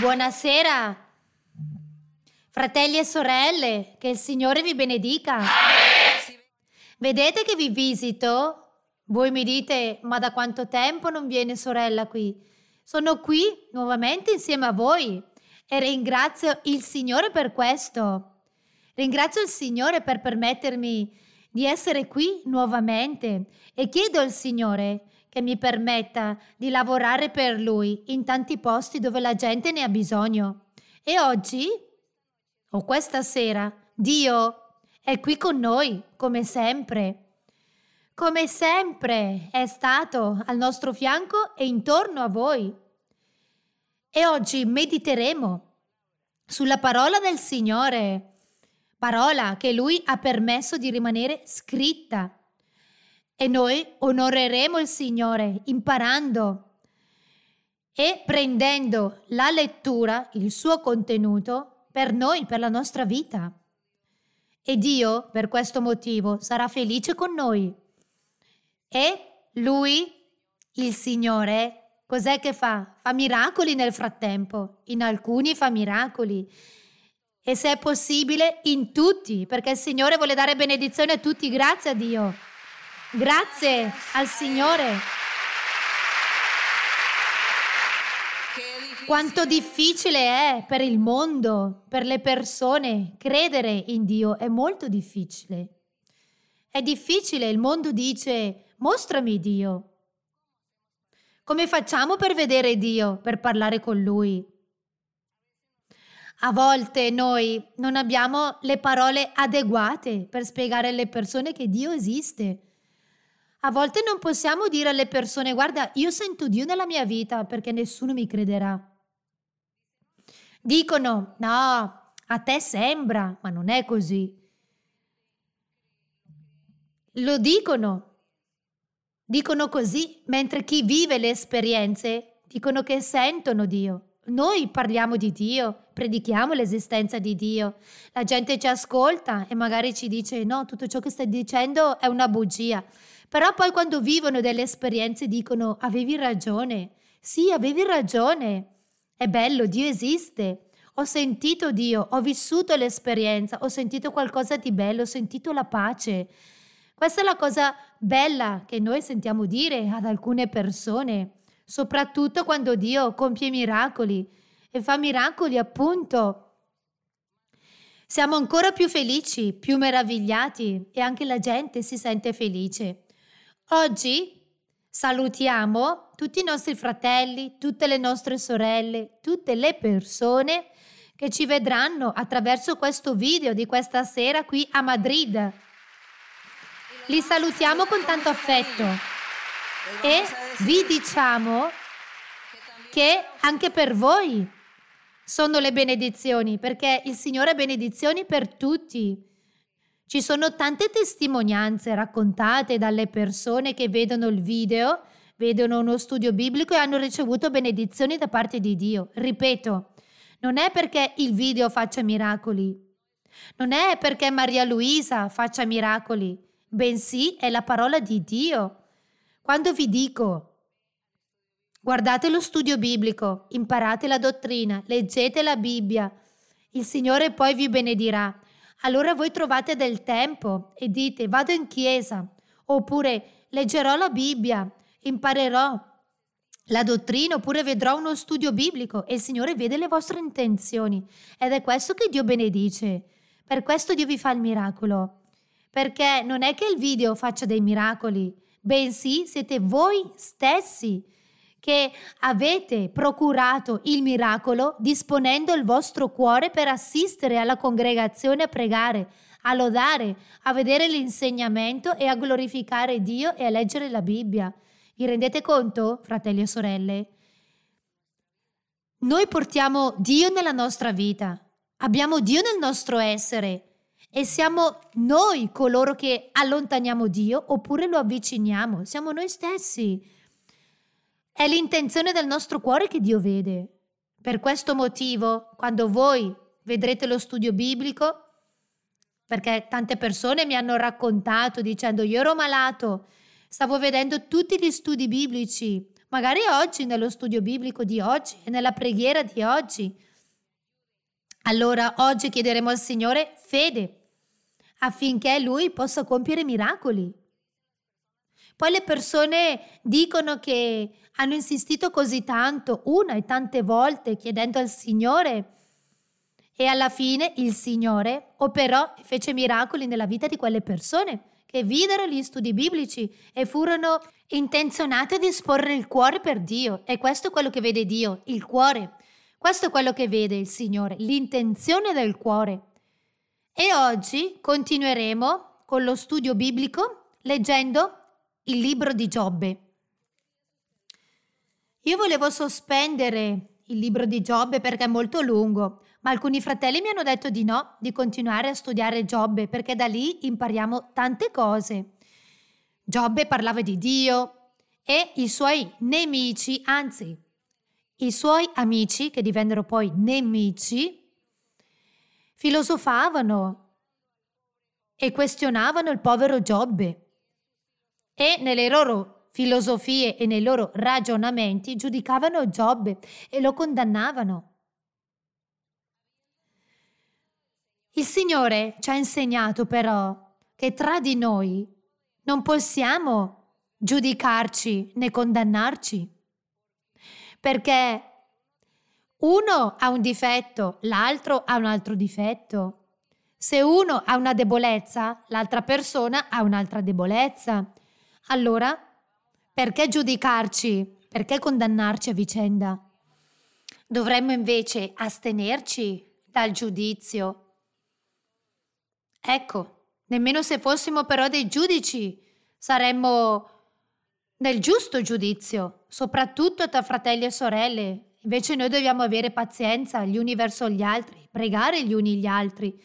Buonasera. Fratelli e sorelle, che il Signore vi benedica. Vedete che vi visito? Voi mi dite, ma da quanto tempo non viene sorella qui? Sono qui nuovamente insieme a voi e ringrazio il Signore per questo. Ringrazio il Signore per permettermi di essere qui nuovamente e chiedo al Signore che mi permetta di lavorare per lui in tanti posti dove la gente ne ha bisogno. E oggi, o questa sera, Dio è qui con noi, come sempre. Come sempre è stato al nostro fianco e intorno a voi. E oggi mediteremo sulla parola del Signore, parola che Lui ha permesso di rimanere scritta e noi onoreremo il Signore imparando e prendendo la lettura, il suo contenuto, per noi, per la nostra vita. E Dio, per questo motivo, sarà felice con noi. E Lui, il Signore, cos'è che fa? Fa miracoli nel frattempo, in alcuni fa miracoli. E se è possibile, in tutti, perché il Signore vuole dare benedizione a tutti, grazie a Dio. Grazie al Signore. Quanto difficile è per il mondo, per le persone, credere in Dio è molto difficile. È difficile, il mondo dice, mostrami Dio. Come facciamo per vedere Dio, per parlare con Lui? A volte noi non abbiamo le parole adeguate per spiegare alle persone che Dio esiste a volte non possiamo dire alle persone guarda, io sento Dio nella mia vita perché nessuno mi crederà. Dicono no, a te sembra, ma non è così. Lo dicono, dicono così, mentre chi vive le esperienze dicono che sentono Dio. Noi parliamo di Dio, predichiamo l'esistenza di Dio. La gente ci ascolta e magari ci dice no, tutto ciò che stai dicendo è una bugia. Però poi quando vivono delle esperienze dicono avevi ragione, sì, avevi ragione, è bello, Dio esiste. Ho sentito Dio, ho vissuto l'esperienza, ho sentito qualcosa di bello, ho sentito la pace. Questa è la cosa bella che noi sentiamo dire ad alcune persone, soprattutto quando Dio compie miracoli e fa miracoli appunto. Siamo ancora più felici, più meravigliati e anche la gente si sente felice. Oggi salutiamo tutti i nostri fratelli, tutte le nostre sorelle, tutte le persone che ci vedranno attraverso questo video di questa sera qui a Madrid. Li salutiamo con tanto affetto e vi diciamo che anche per voi sono le benedizioni, perché il Signore ha benedizioni per tutti. Ci sono tante testimonianze raccontate dalle persone che vedono il video, vedono uno studio biblico e hanno ricevuto benedizioni da parte di Dio. Ripeto, non è perché il video faccia miracoli, non è perché Maria Luisa faccia miracoli, bensì è la parola di Dio. Quando vi dico Guardate lo studio biblico, imparate la dottrina, leggete la Bibbia. Il Signore poi vi benedirà allora voi trovate del tempo e dite vado in chiesa, oppure leggerò la Bibbia, imparerò la dottrina, oppure vedrò uno studio biblico e il Signore vede le vostre intenzioni. Ed è questo che Dio benedice. Per questo Dio vi fa il miracolo. Perché non è che il video faccia dei miracoli, bensì siete voi stessi che avete procurato il miracolo disponendo il vostro cuore per assistere alla congregazione a pregare, a lodare, a vedere l'insegnamento e a glorificare Dio e a leggere la Bibbia. Vi rendete conto, fratelli e sorelle? Noi portiamo Dio nella nostra vita, abbiamo Dio nel nostro essere e siamo noi coloro che allontaniamo Dio oppure lo avviciniamo, siamo noi stessi. È l'intenzione del nostro cuore che Dio vede. Per questo motivo, quando voi vedrete lo studio biblico, perché tante persone mi hanno raccontato dicendo io ero malato, stavo vedendo tutti gli studi biblici, magari oggi nello studio biblico di oggi e nella preghiera di oggi. Allora oggi chiederemo al Signore fede affinché Lui possa compiere miracoli. Poi le persone dicono che hanno insistito così tanto, una e tante volte, chiedendo al Signore. E alla fine il Signore operò e fece miracoli nella vita di quelle persone che videro gli studi biblici e furono intenzionate a disporre il cuore per Dio. E questo è quello che vede Dio, il cuore. Questo è quello che vede il Signore, l'intenzione del cuore. E oggi continueremo con lo studio biblico leggendo il libro di Giobbe. Io volevo sospendere il libro di Giobbe perché è molto lungo, ma alcuni fratelli mi hanno detto di no, di continuare a studiare Giobbe perché da lì impariamo tante cose. Giobbe parlava di Dio e i suoi nemici, anzi, i suoi amici, che divennero poi nemici, filosofavano e questionavano il povero Giobbe e nelle loro filosofie e nei loro ragionamenti giudicavano Giobbe e lo condannavano. Il Signore ci ha insegnato però che tra di noi non possiamo giudicarci né condannarci, perché uno ha un difetto, l'altro ha un altro difetto. Se uno ha una debolezza, l'altra persona ha un'altra debolezza. Allora, perché giudicarci? Perché condannarci a vicenda? Dovremmo invece astenerci dal giudizio. Ecco, nemmeno se fossimo però dei giudici, saremmo nel giusto giudizio, soprattutto tra fratelli e sorelle. Invece noi dobbiamo avere pazienza gli uni verso gli altri, pregare gli uni gli altri.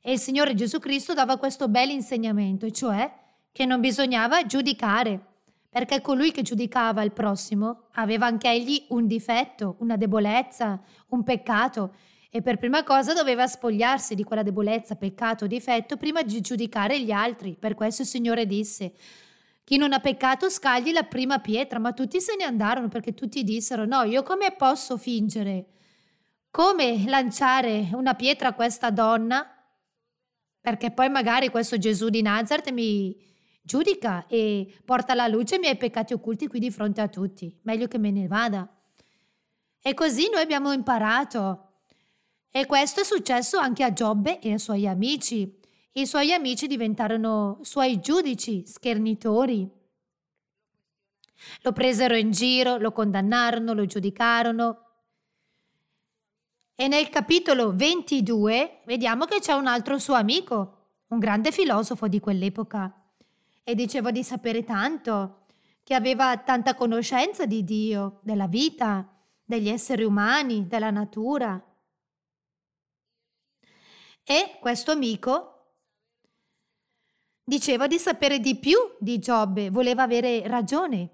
E il Signore Gesù Cristo dava questo bel insegnamento, cioè che non bisognava giudicare, perché colui che giudicava il prossimo aveva anche egli un difetto, una debolezza, un peccato, e per prima cosa doveva spogliarsi di quella debolezza, peccato, difetto, prima di giudicare gli altri. Per questo il Signore disse, chi non ha peccato scagli la prima pietra, ma tutti se ne andarono perché tutti dissero, no, io come posso fingere? Come lanciare una pietra a questa donna? Perché poi magari questo Gesù di Nazareth mi, giudica e porta alla luce i miei peccati occulti qui di fronte a tutti. Meglio che me ne vada. E così noi abbiamo imparato. E questo è successo anche a Giobbe e ai suoi amici. I suoi amici diventarono suoi giudici, schernitori. Lo presero in giro, lo condannarono, lo giudicarono. E nel capitolo 22 vediamo che c'è un altro suo amico, un grande filosofo di quell'epoca e diceva di sapere tanto, che aveva tanta conoscenza di Dio, della vita, degli esseri umani, della natura. E questo amico diceva di sapere di più di Giobbe, voleva avere ragione.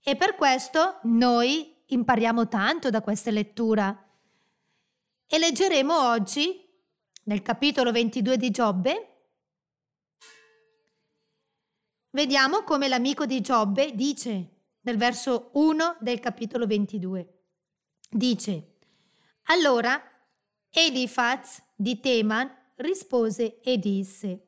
E per questo noi impariamo tanto da questa lettura. E leggeremo oggi, nel capitolo 22 di Giobbe, Vediamo come l'amico di Giobbe dice nel verso 1 del capitolo 22. Dice, allora Elifaz di Teman rispose e disse,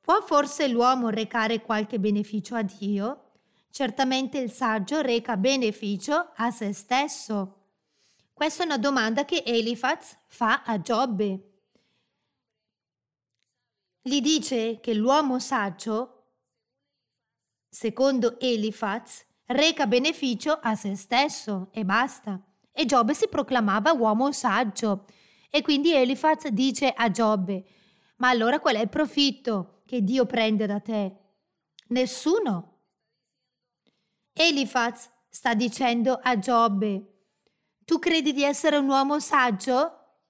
può forse l'uomo recare qualche beneficio a Dio? Certamente il saggio reca beneficio a se stesso. Questa è una domanda che Elifaz fa a Giobbe. Gli dice che l'uomo saggio secondo Elifaz, reca beneficio a se stesso e basta. E Giobbe si proclamava uomo saggio. E quindi Elifaz dice a Giobbe, ma allora qual è il profitto che Dio prende da te? Nessuno. Elifaz sta dicendo a Giobbe, tu credi di essere un uomo saggio?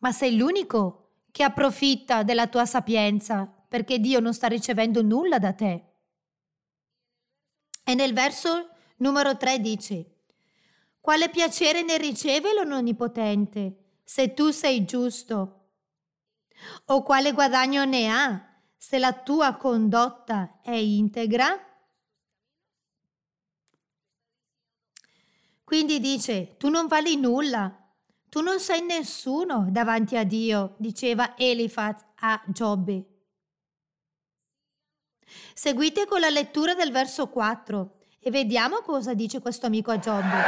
Ma sei l'unico che approfitta della tua sapienza, perché Dio non sta ricevendo nulla da te. E nel verso numero 3 dice, quale piacere ne riceve l'onnipotente, se tu sei giusto? O quale guadagno ne ha, se la tua condotta è integra? Quindi dice, tu non vali nulla, tu non sei nessuno davanti a Dio, diceva Elifaz a Giobbe. Seguite con la lettura del verso 4 e vediamo cosa dice questo amico a Giobbe.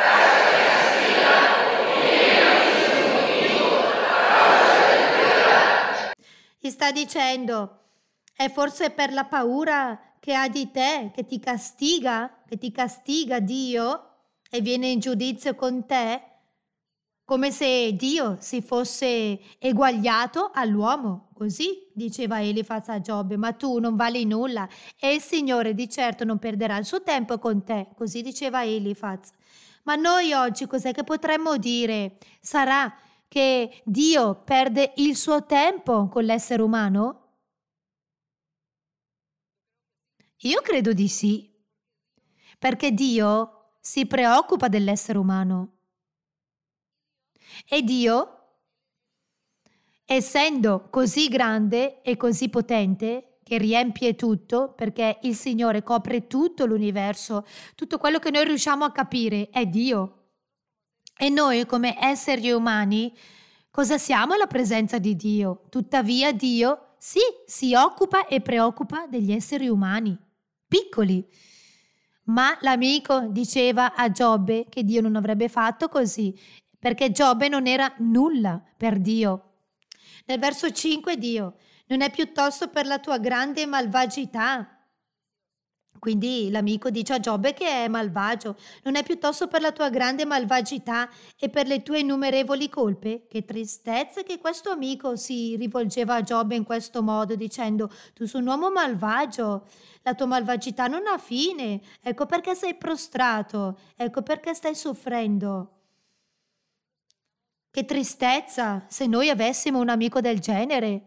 Gli sta dicendo, è forse per la paura che ha di te, che ti castiga, che ti castiga Dio e viene in giudizio con te, come se Dio si fosse eguagliato all'uomo, così diceva Elifaz a Giobbe, ma tu non vali nulla e il Signore di certo non perderà il suo tempo con te, così diceva Elifaz. Ma noi oggi cos'è che potremmo dire? Sarà che Dio perde il suo tempo con l'essere umano? Io credo di sì, perché Dio si preoccupa dell'essere umano. E Dio essendo così grande e così potente che riempie tutto, perché il Signore copre tutto l'universo, tutto quello che noi riusciamo a capire è Dio. E noi come esseri umani, cosa siamo La presenza di Dio? Tuttavia Dio sì, si occupa e preoccupa degli esseri umani, piccoli. Ma l'amico diceva a Giobbe che Dio non avrebbe fatto così, perché Giobbe non era nulla per Dio. Nel verso 5 Dio non è piuttosto per la tua grande malvagità. Quindi l'amico dice a Giobbe che è malvagio, non è piuttosto per la tua grande malvagità e per le tue innumerevoli colpe? Che tristezza che questo amico si rivolgeva a Giobbe in questo modo, dicendo tu sei un uomo malvagio, la tua malvagità non ha fine, ecco perché sei prostrato, ecco perché stai soffrendo. Che tristezza se noi avessimo un amico del genere,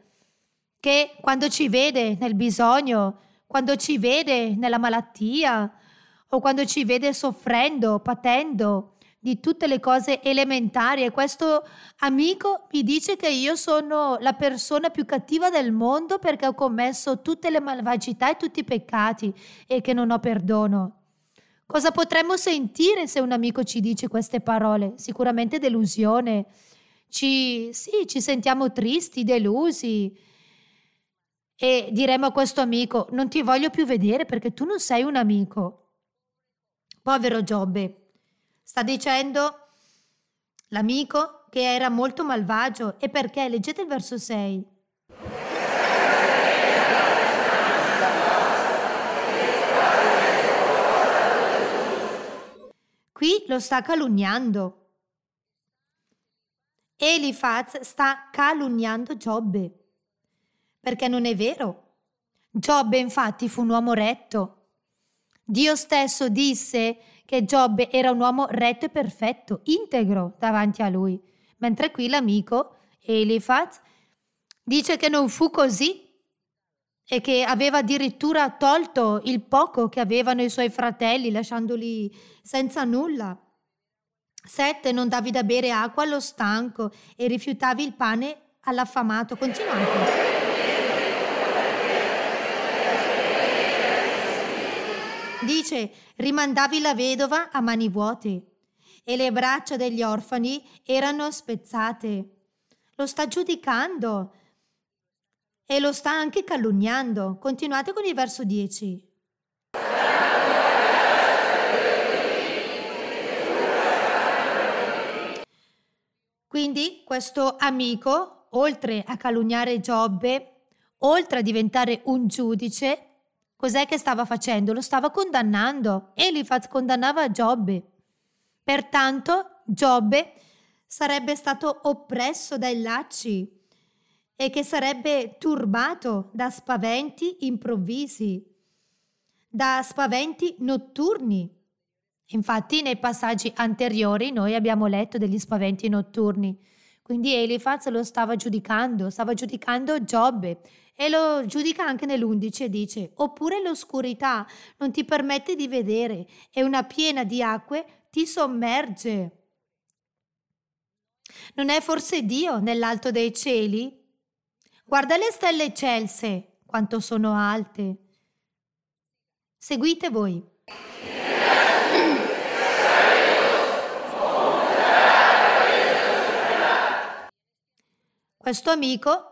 che quando ci vede nel bisogno, quando ci vede nella malattia o quando ci vede soffrendo, patendo di tutte le cose elementari e questo amico mi dice che io sono la persona più cattiva del mondo perché ho commesso tutte le malvagità e tutti i peccati e che non ho perdono. Cosa potremmo sentire se un amico ci dice queste parole? Sicuramente delusione. Ci, sì, ci sentiamo tristi, delusi. E diremo a questo amico, non ti voglio più vedere perché tu non sei un amico. Povero Giobbe. Sta dicendo l'amico che era molto malvagio e perché, leggete il verso 6, Qui lo sta calunniando. Elifaz sta calunniando Giobbe, perché non è vero. Giobbe infatti fu un uomo retto. Dio stesso disse che Giobbe era un uomo retto e perfetto, integro davanti a lui, mentre qui l'amico Elifaz dice che non fu così e che aveva addirittura tolto il poco che avevano i suoi fratelli, lasciandoli senza nulla. Sette, non davi da bere acqua allo stanco e rifiutavi il pane all'affamato. Continuate. Dice, rimandavi la vedova a mani vuote e le braccia degli orfani erano spezzate. Lo sta giudicando e lo sta anche calunniando. Continuate con il verso 10. Quindi questo amico, oltre a calunniare Giobbe, oltre a diventare un giudice, cos'è che stava facendo? Lo stava condannando. Elifaz condannava Giobbe. Pertanto Giobbe sarebbe stato oppresso dai lacci, e che sarebbe turbato da spaventi improvvisi, da spaventi notturni. Infatti nei passaggi anteriori noi abbiamo letto degli spaventi notturni, quindi Elifaz lo stava giudicando, stava giudicando Giobbe e lo giudica anche nell'11 e dice, oppure l'oscurità non ti permette di vedere e una piena di acque ti sommerge. Non è forse Dio nell'alto dei cieli Guarda le stelle celse, quanto sono alte. Seguite voi. Questo amico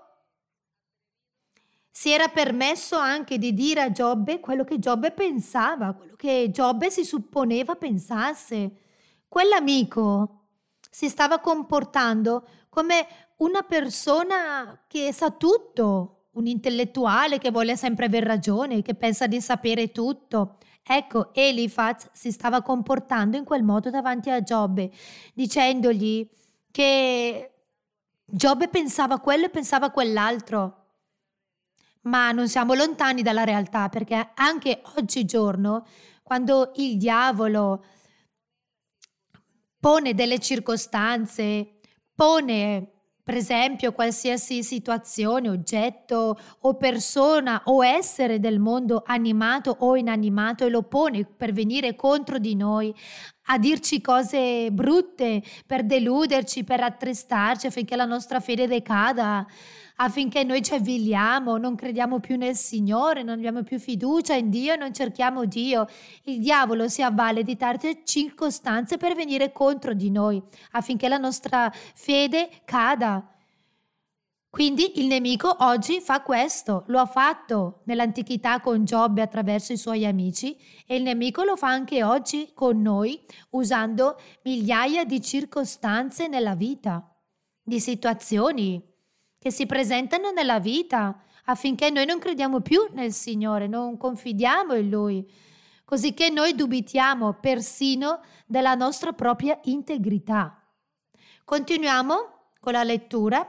si era permesso anche di dire a Giobbe quello che Giobbe pensava, quello che Giobbe si supponeva pensasse. Quell'amico si stava comportando come una persona che sa tutto, un intellettuale che vuole sempre aver ragione, che pensa di sapere tutto. Ecco, Elifaz si stava comportando in quel modo davanti a Giobbe, dicendogli che Giobbe pensava quello e pensava quell'altro. Ma non siamo lontani dalla realtà perché anche oggigiorno, quando il diavolo pone delle circostanze, pone per esempio qualsiasi situazione, oggetto o persona o essere del mondo animato o inanimato e lo pone per venire contro di noi, a dirci cose brutte, per deluderci, per attristarci affinché la nostra fede decada affinché noi ci avviliamo, non crediamo più nel Signore, non abbiamo più fiducia in Dio, non cerchiamo Dio. Il diavolo si avvale di tante circostanze per venire contro di noi, affinché la nostra fede cada. Quindi il nemico oggi fa questo, lo ha fatto nell'antichità con Giobbe attraverso i suoi amici e il nemico lo fa anche oggi con noi usando migliaia di circostanze nella vita, di situazioni, che si presentano nella vita affinché noi non crediamo più nel Signore, non confidiamo in Lui, così che noi dubitiamo persino della nostra propria integrità. Continuiamo con la lettura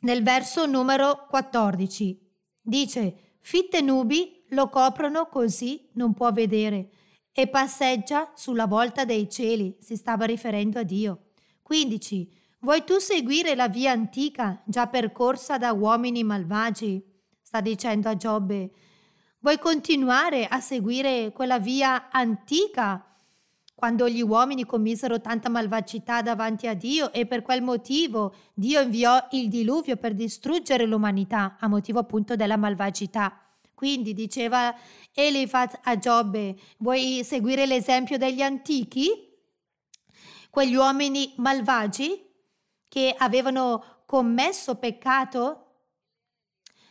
nel verso numero 14. Dice, fitte nubi lo coprono così non può vedere e passeggia sulla volta dei cieli, si stava riferendo a Dio. 15. Vuoi tu seguire la via antica già percorsa da uomini malvagi? sta dicendo a Giobbe. Vuoi continuare a seguire quella via antica? Quando gli uomini commisero tanta malvagità davanti a Dio e per quel motivo Dio inviò il diluvio per distruggere l'umanità, a motivo appunto della malvagità. Quindi diceva Elifat a Giobbe, vuoi seguire l'esempio degli antichi? Quegli uomini malvagi che avevano commesso peccato?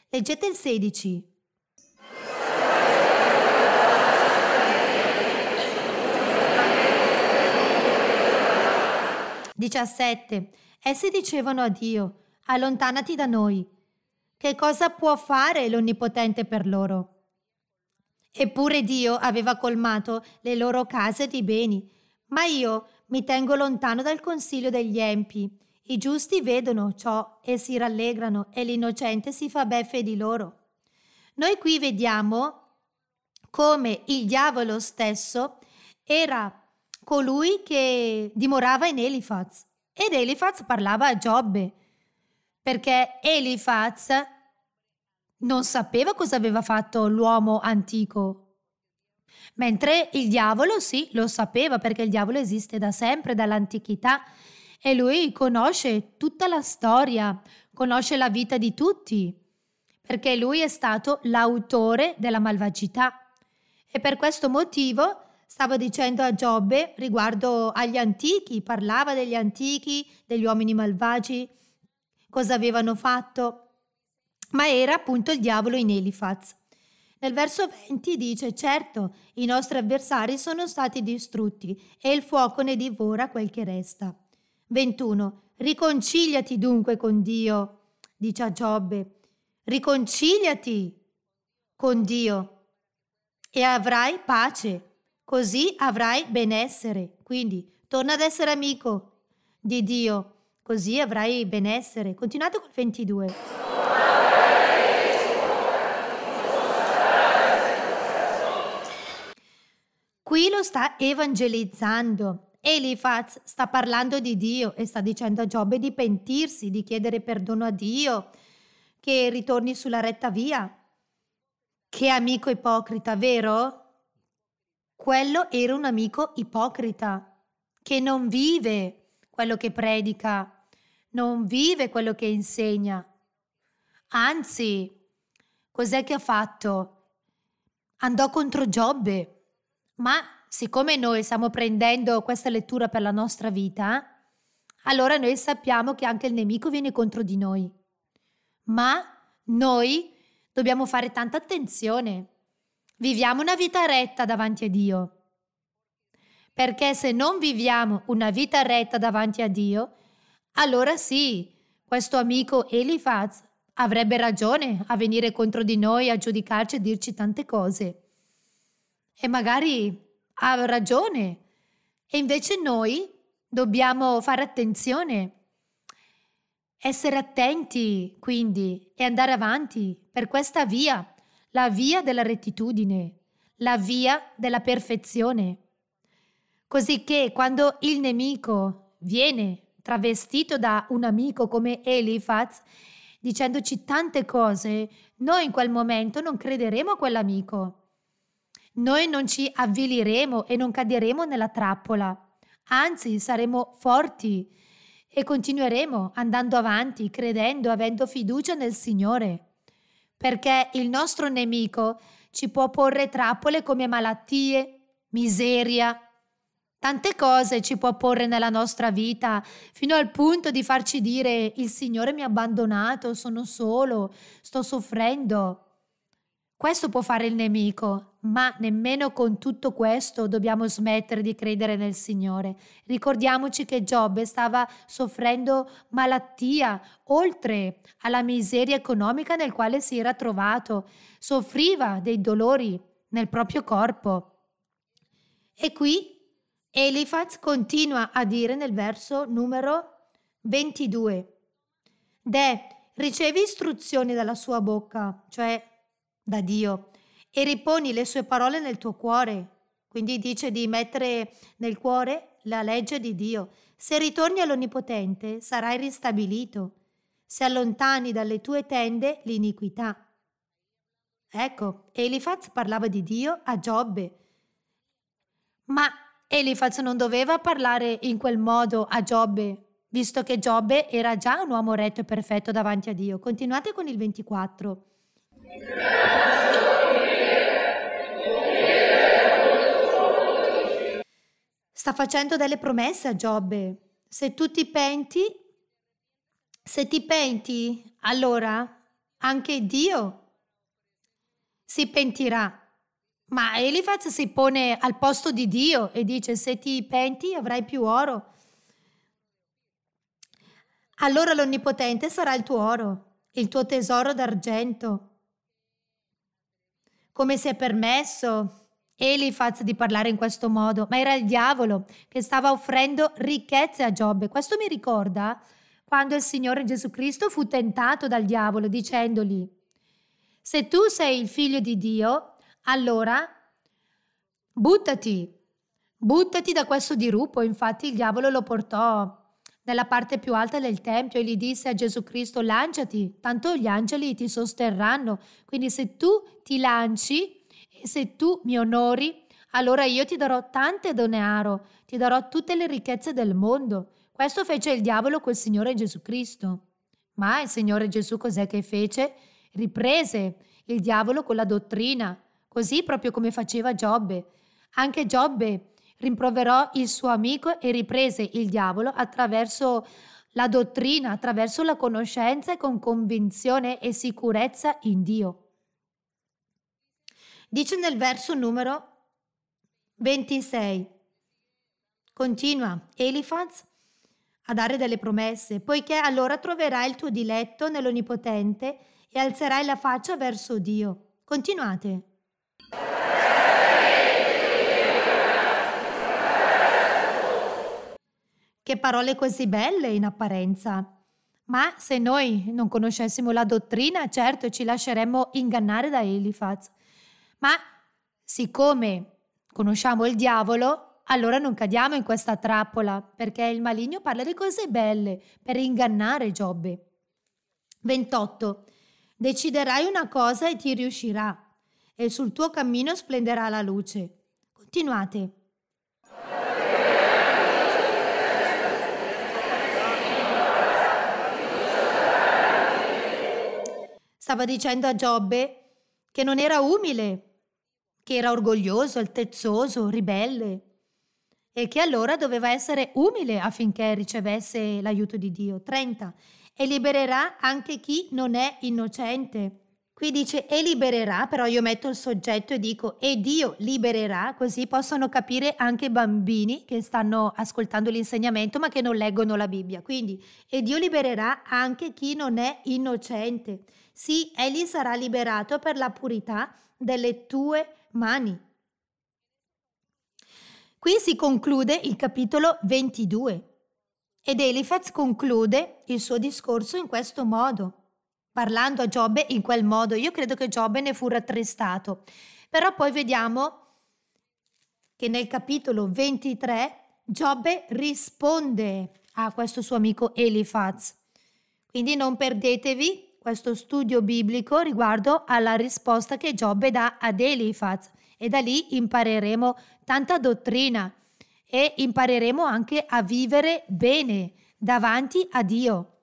Leggete il 16. Diciassette. Essi dicevano a Dio, allontanati da noi. Che cosa può fare l'Onnipotente per loro? Eppure Dio aveva colmato le loro case di beni, ma io mi tengo lontano dal consiglio degli empi i giusti vedono ciò e si rallegrano e l'innocente si fa beffe di loro. Noi qui vediamo come il diavolo stesso era colui che dimorava in Elifaz ed Elifaz parlava a Giobbe perché Elifaz non sapeva cosa aveva fatto l'uomo antico. Mentre il diavolo sì, lo sapeva perché il diavolo esiste da sempre, dall'antichità e lui conosce tutta la storia, conosce la vita di tutti, perché lui è stato l'autore della malvagità. E per questo motivo stavo dicendo a Giobbe riguardo agli antichi, parlava degli antichi, degli uomini malvagi, cosa avevano fatto, ma era appunto il diavolo in Elifaz. Nel verso 20 dice, certo, i nostri avversari sono stati distrutti e il fuoco ne divora quel che resta. 21. Riconciliati dunque con Dio, dice a Giobbe. Riconciliati con Dio e avrai pace, così avrai benessere. Quindi torna ad essere amico di Dio, così avrai benessere. Continuate col 22. Qui lo sta evangelizzando Elifaz sta parlando di Dio e sta dicendo a Giobbe di pentirsi, di chiedere perdono a Dio, che ritorni sulla retta via. Che amico ipocrita, vero? Quello era un amico ipocrita, che non vive quello che predica, non vive quello che insegna. Anzi, cos'è che ha fatto? Andò contro Giobbe, ma siccome noi stiamo prendendo questa lettura per la nostra vita, allora noi sappiamo che anche il nemico viene contro di noi. Ma noi dobbiamo fare tanta attenzione. Viviamo una vita retta davanti a Dio. Perché se non viviamo una vita retta davanti a Dio, allora sì, questo amico Elifaz avrebbe ragione a venire contro di noi, a giudicarci e dirci tante cose. E magari ha ragione. E invece noi dobbiamo fare attenzione, essere attenti quindi e andare avanti per questa via, la via della rettitudine, la via della perfezione. Così che quando il nemico viene travestito da un amico come Elifaz, dicendoci tante cose, noi in quel momento non crederemo a quell'amico noi non ci avviliremo e non caderemo nella trappola, anzi saremo forti e continueremo andando avanti, credendo, avendo fiducia nel Signore, perché il nostro nemico ci può porre trappole come malattie, miseria, Tante cose ci può porre nella nostra vita, fino al punto di farci dire il Signore mi ha abbandonato, sono solo, sto soffrendo. Questo può fare il nemico, ma nemmeno con tutto questo dobbiamo smettere di credere nel Signore. Ricordiamoci che Giobbe stava soffrendo malattia, oltre alla miseria economica nel quale si era trovato, soffriva dei dolori nel proprio corpo. E qui Elifaz continua a dire nel verso numero 22, De, ricevi istruzioni dalla sua bocca, cioè da Dio e riponi le sue parole nel tuo cuore. Quindi dice di mettere nel cuore la legge di Dio. Se ritorni all'Onnipotente sarai ristabilito. Se allontani dalle tue tende l'iniquità. Ecco, Elifaz parlava di Dio a Giobbe. Ma Elifaz non doveva parlare in quel modo a Giobbe, visto che Giobbe era già un uomo retto e perfetto davanti a Dio. Continuate con il 24. Sta facendo delle promesse a Giobbe. Se tu ti penti, se ti penti, allora anche Dio si pentirà. Ma Elifaz si pone al posto di Dio e dice se ti penti avrai più oro. Allora l'Onnipotente sarà il tuo oro, il tuo tesoro d'argento. Come si è permesso Elifaz di parlare in questo modo? Ma era il diavolo che stava offrendo ricchezze a Giobbe. Questo mi ricorda quando il Signore Gesù Cristo fu tentato dal diavolo dicendogli, se tu sei il figlio di Dio, allora buttati, buttati da questo dirupo. Infatti il diavolo lo portò nella parte più alta del Tempio e gli disse a Gesù Cristo lanciati, tanto gli angeli ti sosterranno. Quindi se tu ti lanci e se tu mi onori, allora io ti darò tante denaro, ti darò tutte le ricchezze del mondo. Questo fece il diavolo col Signore Gesù Cristo. Ma il Signore Gesù cos'è che fece? Riprese il diavolo con la dottrina, così proprio come faceva Giobbe. Anche Giobbe rimproverò il suo amico e riprese il diavolo attraverso la dottrina, attraverso la conoscenza e con convinzione e sicurezza in Dio. Dice nel verso numero 26, continua Elifaz a dare delle promesse, poiché allora troverai il tuo diletto nell'Onnipotente e alzerai la faccia verso Dio. Continuate. Che parole così belle in apparenza. Ma se noi non conoscessimo la dottrina, certo ci lasceremmo ingannare da Elifaz. Ma siccome conosciamo il diavolo, allora non cadiamo in questa trappola, perché il maligno parla di cose belle per ingannare Giobbe. 28. Deciderai una cosa e ti riuscirà, e sul tuo cammino splenderà la luce. Continuate. Stava dicendo a Giobbe che non era umile, che era orgoglioso, altezzoso, ribelle e che allora doveva essere umile affinché ricevesse l'aiuto di Dio. 30. E libererà anche chi non è innocente. Qui dice e libererà, però io metto il soggetto e dico e Dio libererà, così possono capire anche i bambini che stanno ascoltando l'insegnamento ma che non leggono la Bibbia. Quindi e Dio libererà anche chi non è innocente. Sì, egli sarà liberato per la purità delle tue mani. Qui si conclude il capitolo 22 ed Elifaz conclude il suo discorso in questo modo, parlando a Giobbe in quel modo. Io credo che Giobbe ne fu rattristato, però poi vediamo che nel capitolo 23 Giobbe risponde a questo suo amico Elifaz. Quindi non perdetevi questo studio biblico riguardo alla risposta che Giobbe dà ad Elifaz e da lì impareremo tanta dottrina e impareremo anche a vivere bene davanti a Dio,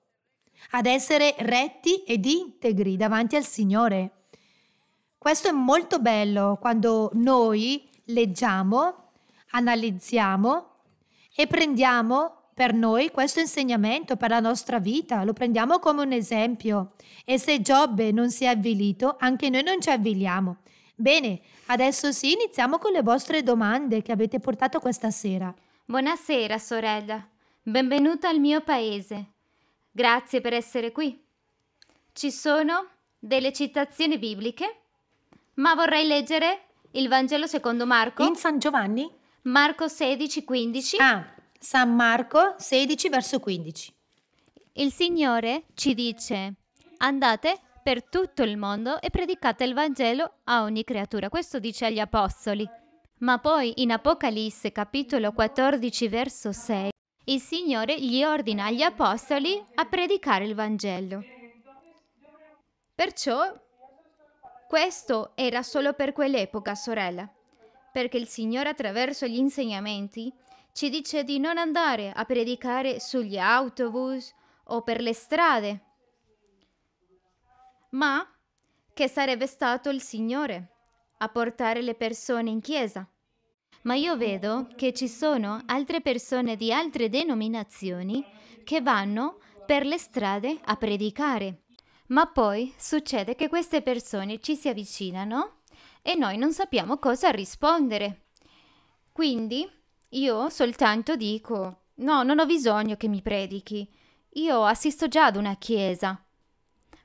ad essere retti ed integri davanti al Signore. Questo è molto bello quando noi leggiamo, analizziamo e prendiamo per noi questo insegnamento per la nostra vita, lo prendiamo come un esempio. E se Giobbe non si è avvilito, anche noi non ci avviliamo. Bene, adesso sì, iniziamo con le vostre domande che avete portato questa sera. Buonasera, sorella. Benvenuta al mio paese. Grazie per essere qui. Ci sono delle citazioni bibliche, ma vorrei leggere il Vangelo secondo Marco. In San Giovanni? Marco 16, 15. Ah. San Marco 16 verso 15. Il Signore ci dice, andate per tutto il mondo e predicate il Vangelo a ogni creatura. Questo dice agli Apostoli. Ma poi in Apocalisse capitolo 14 verso 6 il Signore gli ordina agli Apostoli a predicare il Vangelo. Perciò questo era solo per quell'epoca, sorella, perché il Signore attraverso gli insegnamenti ci dice di non andare a predicare sugli autobus o per le strade, ma che sarebbe stato il Signore a portare le persone in chiesa. Ma io vedo che ci sono altre persone di altre denominazioni che vanno per le strade a predicare. Ma poi succede che queste persone ci si avvicinano e noi non sappiamo cosa rispondere. Quindi io soltanto dico, no, non ho bisogno che mi predichi, io assisto già ad una chiesa.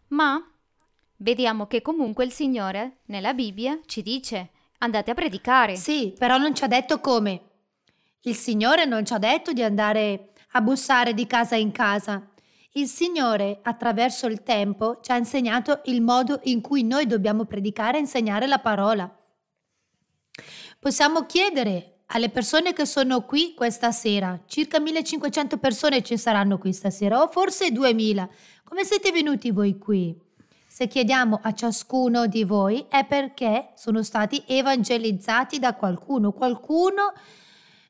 Ma vediamo che comunque il Signore, nella Bibbia, ci dice, andate a predicare. Sì, però non ci ha detto come. Il Signore non ci ha detto di andare a bussare di casa in casa. Il Signore, attraverso il tempo, ci ha insegnato il modo in cui noi dobbiamo predicare e insegnare la parola. Possiamo chiedere alle persone che sono qui questa sera, circa 1500 persone ci saranno qui stasera, o forse 2000. Come siete venuti voi qui? Se chiediamo a ciascuno di voi è perché sono stati evangelizzati da qualcuno, qualcuno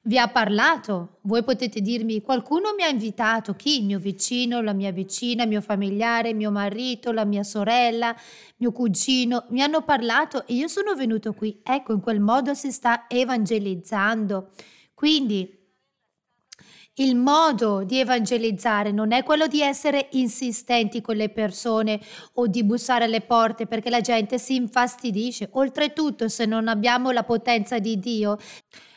vi ha parlato? Voi potete dirmi qualcuno mi ha invitato, chi? Il mio vicino, la mia vicina, mio familiare, mio marito, la mia sorella, mio cugino, mi hanno parlato e io sono venuto qui. Ecco, in quel modo si sta evangelizzando. Quindi il modo di evangelizzare non è quello di essere insistenti con le persone o di bussare alle porte perché la gente si infastidisce. Oltretutto, se non abbiamo la potenza di Dio,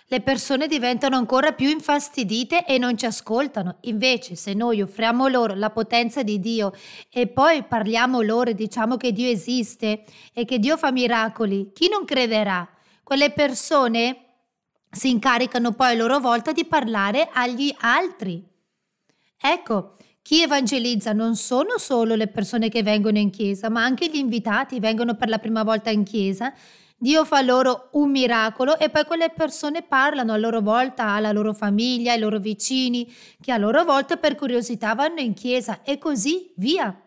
le persone diventano ancora più infastidite e non ci ascoltano. Invece, se noi offriamo loro la potenza di Dio e poi parliamo loro e diciamo che Dio esiste e che Dio fa miracoli, chi non crederà? Quelle persone si incaricano poi a loro volta di parlare agli altri. Ecco, chi evangelizza non sono solo le persone che vengono in chiesa, ma anche gli invitati vengono per la prima volta in chiesa Dio fa loro un miracolo e poi quelle persone parlano a loro volta alla loro famiglia, ai loro vicini, che a loro volta per curiosità vanno in chiesa e così via.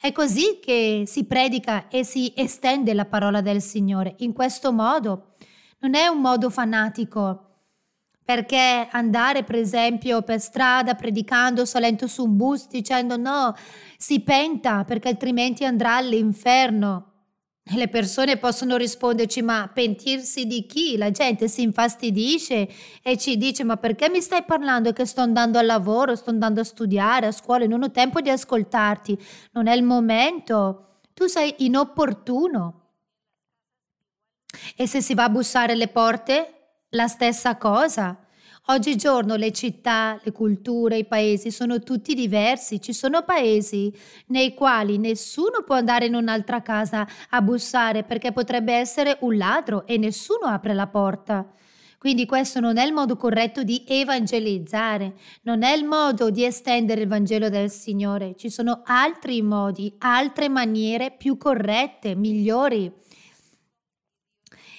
È così che si predica e si estende la parola del Signore, in questo modo. Non è un modo fanatico, perché andare per esempio per strada predicando salendo su un bus dicendo no, si penta perché altrimenti andrà all'inferno. Le persone possono risponderci ma pentirsi di chi? La gente si infastidisce e ci dice ma perché mi stai parlando che sto andando al lavoro, sto andando a studiare, a scuola non ho tempo di ascoltarti, non è il momento, tu sei inopportuno. E se si va a bussare le porte, la stessa cosa. Oggigiorno le città, le culture, i paesi sono tutti diversi. Ci sono paesi nei quali nessuno può andare in un'altra casa a bussare perché potrebbe essere un ladro e nessuno apre la porta. Quindi questo non è il modo corretto di evangelizzare, non è il modo di estendere il Vangelo del Signore. Ci sono altri modi, altre maniere più corrette, migliori.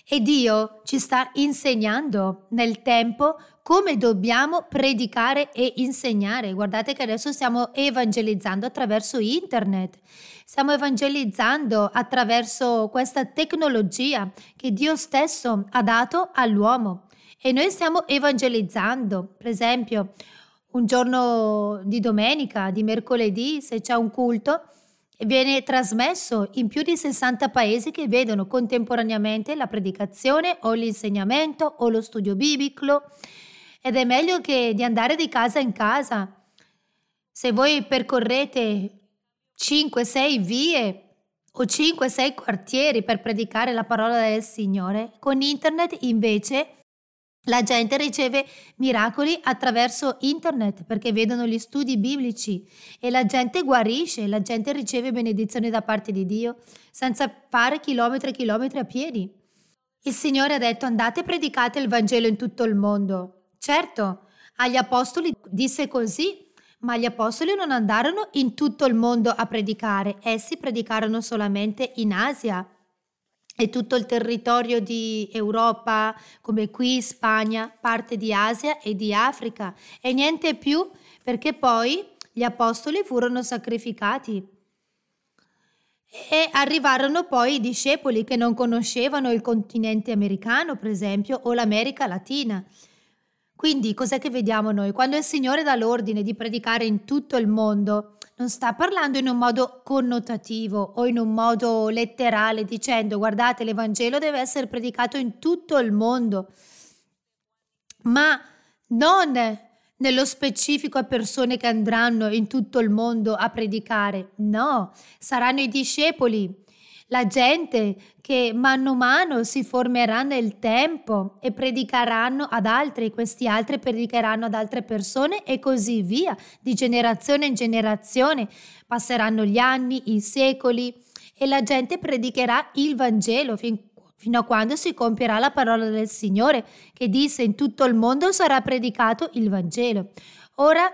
E Dio ci sta insegnando nel tempo come dobbiamo predicare e insegnare. Guardate che adesso stiamo evangelizzando attraverso internet, stiamo evangelizzando attraverso questa tecnologia che Dio stesso ha dato all'uomo e noi stiamo evangelizzando. Per esempio, un giorno di domenica, di mercoledì, se c'è un culto, viene trasmesso in più di 60 paesi che vedono contemporaneamente la predicazione o l'insegnamento o lo studio biblico ed è meglio che di andare di casa in casa. Se voi percorrete 5-6 vie o 5-6 quartieri per predicare la parola del Signore, con internet invece la gente riceve miracoli attraverso internet perché vedono gli studi biblici e la gente guarisce, la gente riceve benedizioni da parte di Dio senza fare chilometri e chilometri a piedi. Il Signore ha detto andate e predicate il Vangelo in tutto il mondo. Certo, agli apostoli disse così, ma gli apostoli non andarono in tutto il mondo a predicare, essi predicarono solamente in Asia e tutto il territorio di Europa, come qui Spagna, parte di Asia e di Africa e niente più, perché poi gli apostoli furono sacrificati. E arrivarono poi i discepoli che non conoscevano il continente americano, per esempio, o l'America Latina. Quindi cos'è che vediamo noi? Quando il Signore dà l'ordine di predicare in tutto il mondo, non sta parlando in un modo connotativo o in un modo letterale dicendo guardate l'Evangelo deve essere predicato in tutto il mondo, ma non nello specifico a persone che andranno in tutto il mondo a predicare, no, saranno i discepoli la gente che mano a mano si formerà nel tempo e predicheranno ad altri, questi altri predicheranno ad altre persone e così via, di generazione in generazione. Passeranno gli anni, i secoli e la gente predicherà il Vangelo fin, fino a quando si compierà la parola del Signore che disse in tutto il mondo sarà predicato il Vangelo. Ora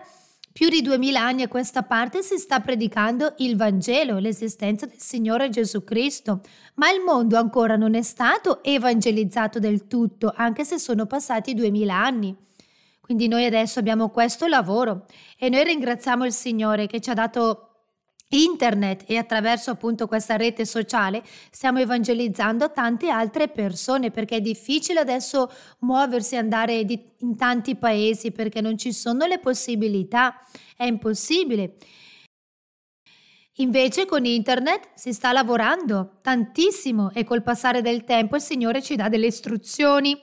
più di duemila anni a questa parte si sta predicando il Vangelo, l'esistenza del Signore Gesù Cristo, ma il mondo ancora non è stato evangelizzato del tutto, anche se sono passati duemila anni. Quindi noi adesso abbiamo questo lavoro e noi ringraziamo il Signore che ci ha dato internet e attraverso appunto questa rete sociale stiamo evangelizzando tante altre persone perché è difficile adesso muoversi e andare di, in tanti paesi perché non ci sono le possibilità, è impossibile. Invece con internet si sta lavorando tantissimo e col passare del tempo il Signore ci dà delle istruzioni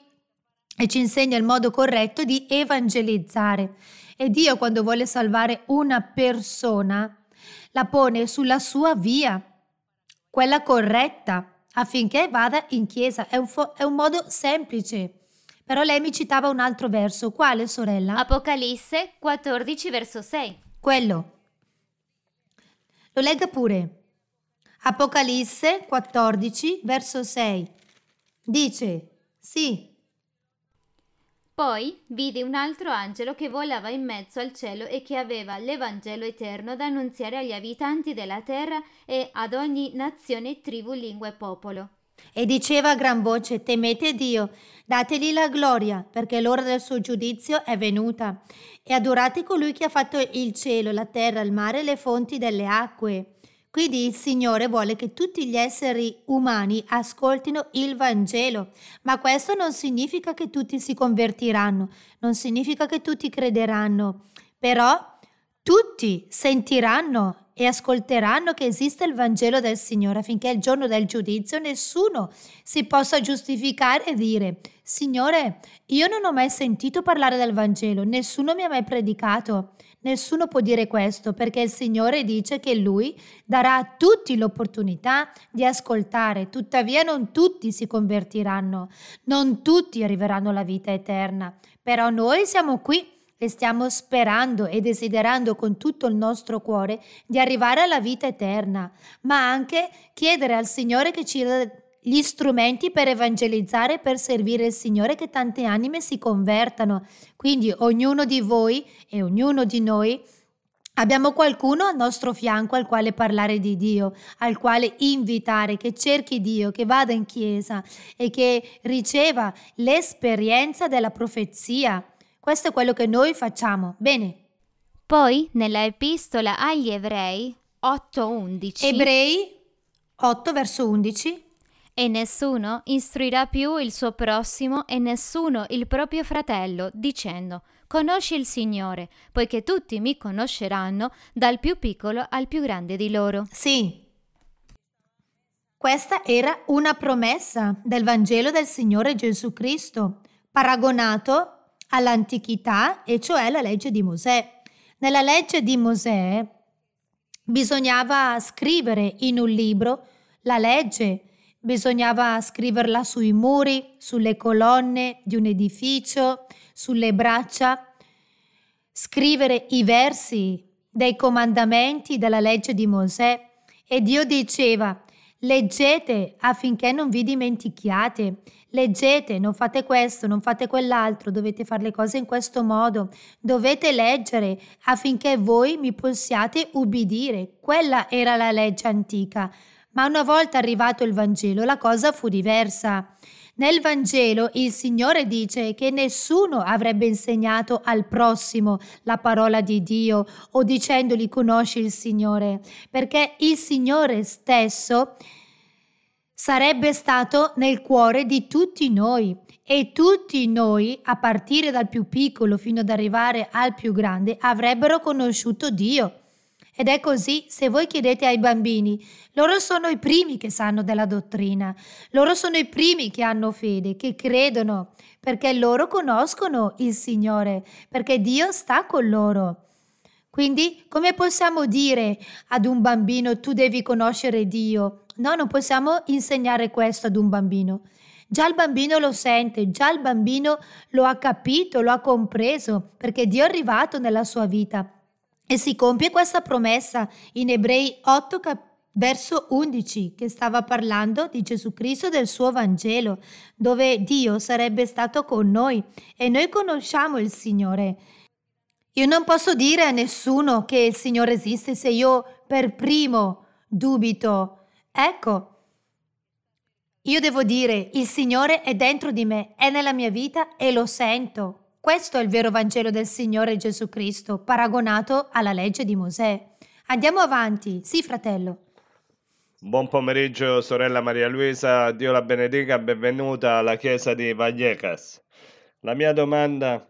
e ci insegna il modo corretto di evangelizzare. E Dio quando vuole salvare una persona la pone sulla sua via, quella corretta, affinché vada in chiesa. È un, è un modo semplice. Però lei mi citava un altro verso. Quale, sorella? Apocalisse 14, verso 6. Quello. Lo legga pure. Apocalisse 14, verso 6. Dice, sì, poi vide un altro angelo che volava in mezzo al cielo e che aveva l'Evangelo eterno da annunziare agli abitanti della terra e ad ogni nazione, tribù, lingua e popolo. E diceva a gran voce, temete Dio, dategli la gloria, perché l'ora del suo giudizio è venuta, e adorate colui che ha fatto il cielo, la terra, il mare e le fonti delle acque. Quindi il Signore vuole che tutti gli esseri umani ascoltino il Vangelo, ma questo non significa che tutti si convertiranno, non significa che tutti crederanno, però tutti sentiranno e ascolteranno che esiste il Vangelo del Signore affinché il giorno del giudizio nessuno si possa giustificare e dire Signore, io non ho mai sentito parlare del Vangelo, nessuno mi ha mai predicato. Nessuno può dire questo perché il Signore dice che Lui darà a tutti l'opportunità di ascoltare, tuttavia non tutti si convertiranno, non tutti arriveranno alla vita eterna, però noi siamo qui e stiamo sperando e desiderando con tutto il nostro cuore di arrivare alla vita eterna, ma anche chiedere al Signore che ci gli strumenti per evangelizzare per servire il Signore che tante anime si convertano. Quindi ognuno di voi e ognuno di noi Abbiamo qualcuno al nostro fianco al quale parlare di Dio, al quale invitare, che cerchi Dio, che vada in chiesa e che riceva l'esperienza della profezia. Questo è quello che noi facciamo. Bene. Poi nella epistola agli ebrei 8.11. Ebrei 8 verso 11. E nessuno istruirà più il suo prossimo e nessuno il proprio fratello, dicendo, Conosci il Signore, poiché tutti mi conosceranno, dal più piccolo al più grande di loro. Sì. Questa era una promessa del Vangelo del Signore Gesù Cristo, paragonato all'antichità, e cioè alla legge di Mosè. Nella legge di Mosè bisognava scrivere in un libro la legge, bisognava scriverla sui muri, sulle colonne di un edificio, sulle braccia, scrivere i versi dei comandamenti della legge di Mosè. E Dio diceva, leggete affinché non vi dimentichiate, leggete, non fate questo, non fate quell'altro, dovete fare le cose in questo modo, dovete leggere affinché voi mi possiate ubbidire. Quella era la legge antica. Ma una volta arrivato il Vangelo la cosa fu diversa. Nel Vangelo il Signore dice che nessuno avrebbe insegnato al prossimo la parola di Dio o dicendogli conosci il Signore, perché il Signore stesso sarebbe stato nel cuore di tutti noi e tutti noi, a partire dal più piccolo fino ad arrivare al più grande, avrebbero conosciuto Dio. Ed è così se voi chiedete ai bambini, loro sono i primi che sanno della dottrina, loro sono i primi che hanno fede, che credono, perché loro conoscono il Signore, perché Dio sta con loro. Quindi come possiamo dire ad un bambino tu devi conoscere Dio? No, non possiamo insegnare questo ad un bambino. Già il bambino lo sente, già il bambino lo ha capito, lo ha compreso, perché Dio è arrivato nella sua vita e si compie questa promessa in Ebrei 8 cap- verso 11 che stava parlando di Gesù Cristo e del suo Vangelo, dove Dio sarebbe stato con noi e noi conosciamo il Signore. Io non posso dire a nessuno che il Signore esiste se io per primo dubito. Ecco, io devo dire, il Signore è dentro di me, è nella mia vita e lo sento. Questo è il vero Vangelo del Signore Gesù Cristo, paragonato alla legge di Mosè. Andiamo avanti. Sì, fratello. Buon pomeriggio, sorella Maria Luisa. Dio la benedica. Benvenuta alla chiesa di Vallecas. La mia domanda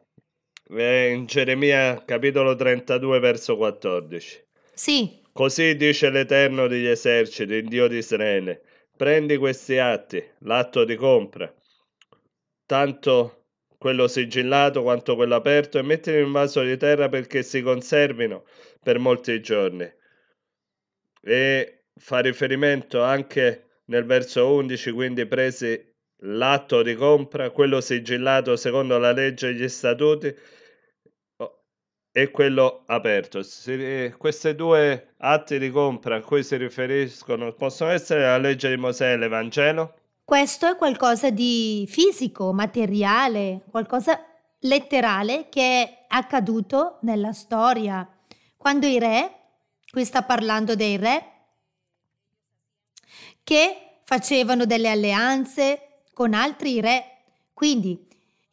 è in Geremia capitolo 32, verso 14. Sì. Così dice l'Eterno degli eserciti, il Dio di Israele. Prendi questi atti, l'atto di compra, tanto quello sigillato quanto quello aperto, e metterli in un vaso di terra perché si conservino per molti giorni. E fa riferimento anche nel verso 11, quindi presi l'atto di compra, quello sigillato secondo la legge e gli statuti e quello aperto. Si, eh, questi due atti di compra a cui si riferiscono possono essere la legge di Mosè e l'Evangelo, questo è qualcosa di fisico, materiale, qualcosa letterale che è accaduto nella storia. Quando i re, qui sta parlando dei re, che facevano delle alleanze con altri re, quindi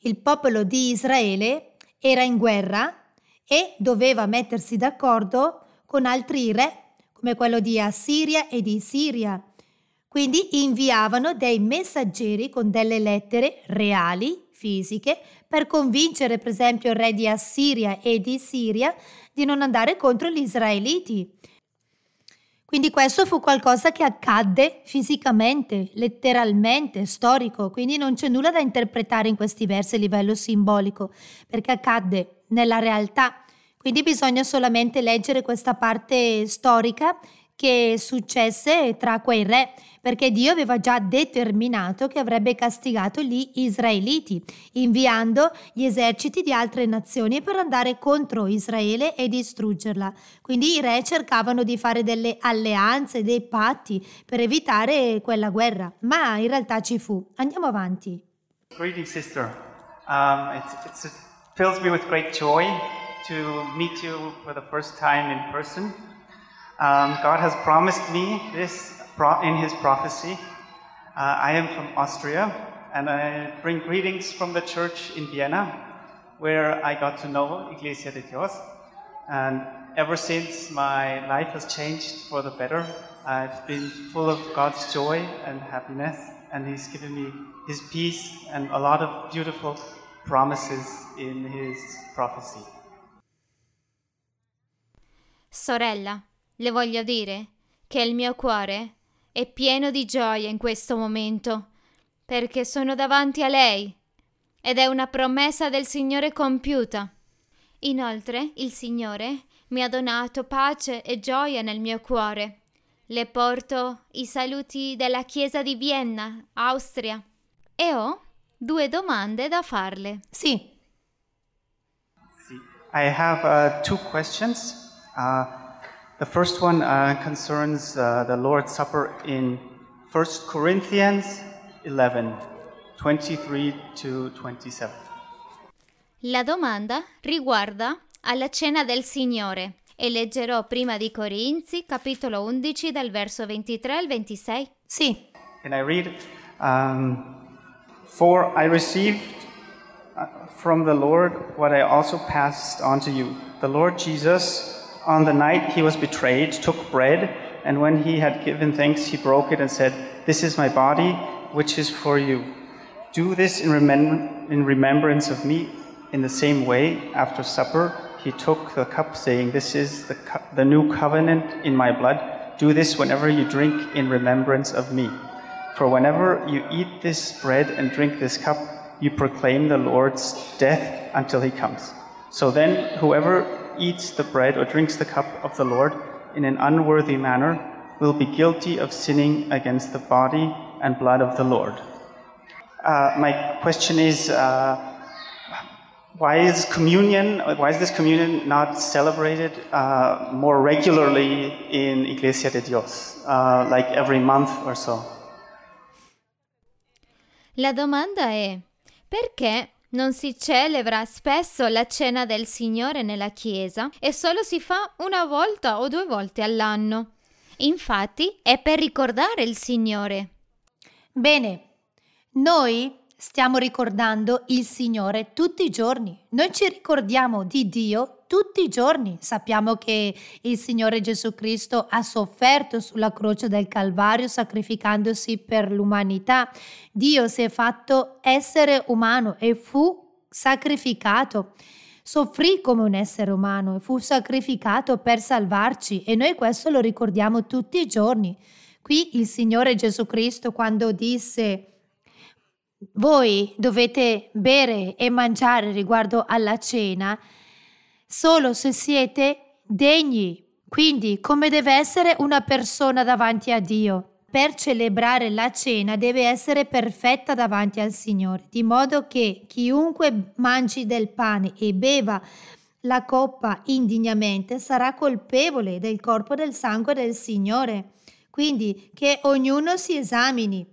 il popolo di Israele era in guerra e doveva mettersi d'accordo con altri re, come quello di Assiria e di Siria quindi inviavano dei messaggeri con delle lettere reali, fisiche, per convincere per esempio il re di Assiria e di Siria di non andare contro gli israeliti. Quindi questo fu qualcosa che accadde fisicamente, letteralmente, storico, quindi non c'è nulla da interpretare in questi versi a livello simbolico, perché accadde nella realtà. Quindi bisogna solamente leggere questa parte storica che successe tra quei re, perché Dio aveva già determinato che avrebbe castigato gli israeliti, inviando gli eserciti di altre nazioni per andare contro Israele e distruggerla. Quindi i re cercavano di fare delle alleanze, dei patti per evitare quella guerra, ma in realtà ci fu. Andiamo avanti. Greeting sister, um, it's, it's, it fills me with great joy to meet you for the first time in person. Um, God has promised me this in his prophecy. Uh, I am from Austria, and I bring greetings from the church in Vienna, where I got to know Iglesia de Dios. And ever since, my life has changed for the better. I've been full of God's joy and happiness, and He's given me His peace and a lot of beautiful promises in His prophecy. Sorella, Le voglio dire che il mio cuore è pieno di gioia in questo momento, perché sono davanti a lei ed è una promessa del Signore compiuta. Inoltre il Signore mi ha donato pace e gioia nel mio cuore. Le porto i saluti della Chiesa di Vienna, Austria. E ho due domande da farle. Sì. I have uh, two questions. Uh... The first one uh, concerns uh, the Lord's Supper in 1 Corinthians 11, 23 to 27. La domanda riguarda alla cena del Signore e leggerò prima di Corinzi capitolo 11 dal verso 23 al 26. Sì. And I read, um, For I received uh, from the Lord what I also passed on to you. The Lord Jesus on the night he was betrayed, took bread, and when he had given thanks, he broke it and said, This is my body, which is for you. Do this in, remem- in remembrance of me. In the same way, after supper, he took the cup, saying, This is the, the new covenant in my blood. Do this whenever you drink in remembrance of me. For whenever you eat this bread and drink this cup, you proclaim the Lord's death until he comes. So then, whoever eats the bread or drinks the cup of the Lord in an unworthy manner will be guilty of sinning against the body and blood of the Lord. Uh, my question is uh, why is communion, why is this communion not celebrated uh, more regularly in Iglesia de Dios, uh, like every month or so? La domanda è perché Non si celebra spesso la cena del Signore nella Chiesa e solo si fa una volta o due volte all'anno. Infatti è per ricordare il Signore. Bene, noi stiamo ricordando il Signore tutti i giorni. Noi ci ricordiamo di Dio tutti i giorni. Sappiamo che il Signore Gesù Cristo ha sofferto sulla croce del Calvario sacrificandosi per l'umanità. Dio si è fatto essere umano e fu sacrificato soffrì come un essere umano e fu sacrificato per salvarci e noi questo lo ricordiamo tutti i giorni. Qui il Signore Gesù Cristo quando disse voi dovete bere e mangiare riguardo alla cena, solo se siete degni. Quindi, come deve essere una persona davanti a Dio? Per celebrare la cena deve essere perfetta davanti al Signore, di modo che chiunque mangi del pane e beva la coppa indignamente sarà colpevole del corpo e del sangue del Signore. Quindi che ognuno si esamini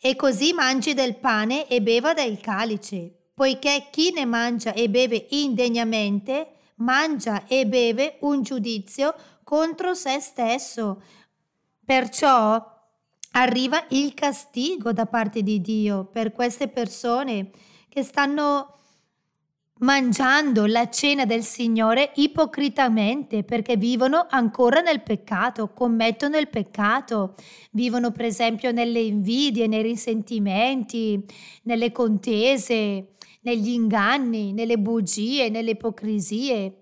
e così mangi del pane e beva del calice poiché chi ne mangia e beve indegnamente, mangia e beve un giudizio contro se stesso. Perciò arriva il castigo da parte di Dio per queste persone che stanno mangiando la cena del Signore ipocritamente perché vivono ancora nel peccato, commettono il peccato, vivono per esempio nelle invidie, nei risentimenti, nelle contese, negli inganni, nelle bugie, nelle ipocrisie.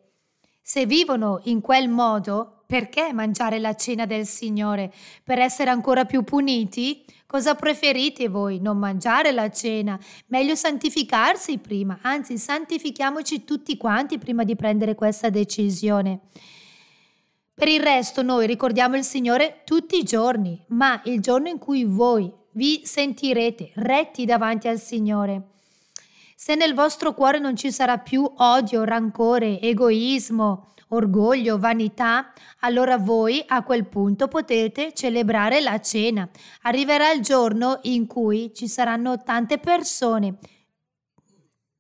Se vivono in quel modo, perché mangiare la cena del Signore? Per essere ancora più puniti? Cosa preferite voi? Non mangiare la cena? Meglio santificarsi prima, anzi santifichiamoci tutti quanti prima di prendere questa decisione. Per il resto noi ricordiamo il Signore tutti i giorni, ma il giorno in cui voi vi sentirete retti davanti al Signore. Se nel vostro cuore non ci sarà più odio, rancore, egoismo, orgoglio, vanità, allora voi a quel punto potete celebrare la cena. Arriverà il giorno in cui ci saranno tante persone,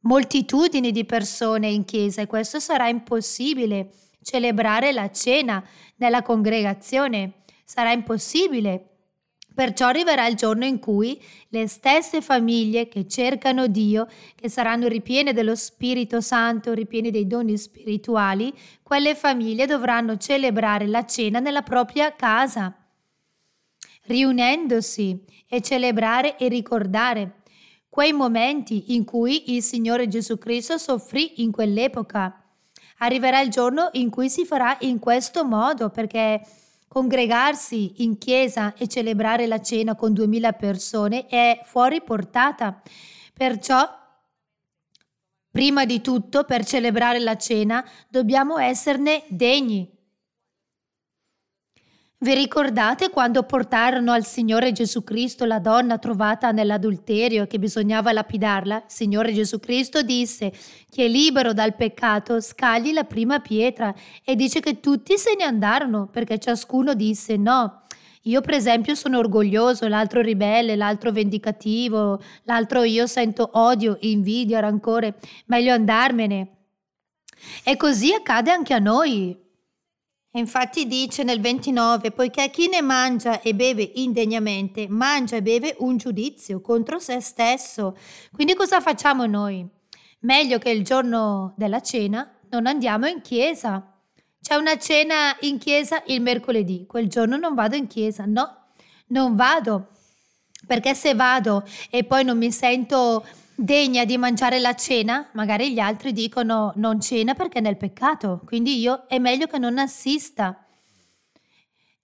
moltitudini di persone in chiesa e questo sarà impossibile celebrare la cena nella congregazione. Sarà impossibile Perciò arriverà il giorno in cui le stesse famiglie che cercano Dio, che saranno ripiene dello Spirito Santo, ripiene dei doni spirituali, quelle famiglie dovranno celebrare la cena nella propria casa, riunendosi e celebrare e ricordare quei momenti in cui il Signore Gesù Cristo soffrì in quell'epoca. Arriverà il giorno in cui si farà in questo modo perché Congregarsi in chiesa e celebrare la cena con 2000 persone è fuori portata. Perciò Prima di tutto, per celebrare la cena, dobbiamo esserne degni. Vi ricordate quando portarono al Signore Gesù Cristo la donna trovata nell'adulterio e che bisognava lapidarla? Il Signore Gesù Cristo disse, chi è libero dal peccato scagli la prima pietra e dice che tutti se ne andarono perché ciascuno disse no. Io per esempio sono orgoglioso, l'altro ribelle, l'altro vendicativo, l'altro io sento odio, invidia, rancore, meglio andarmene. E così accade anche a noi. E Infatti dice nel 29, poiché chi ne mangia e beve indegnamente, mangia e beve un giudizio contro se stesso. Quindi cosa facciamo noi? Meglio che il giorno della cena non andiamo in chiesa. C'è una cena in chiesa il mercoledì, quel giorno non vado in chiesa, no, non vado. Perché se vado e poi non mi sento degna di mangiare la cena, magari gli altri dicono non cena perché è nel peccato, quindi io è meglio che non assista.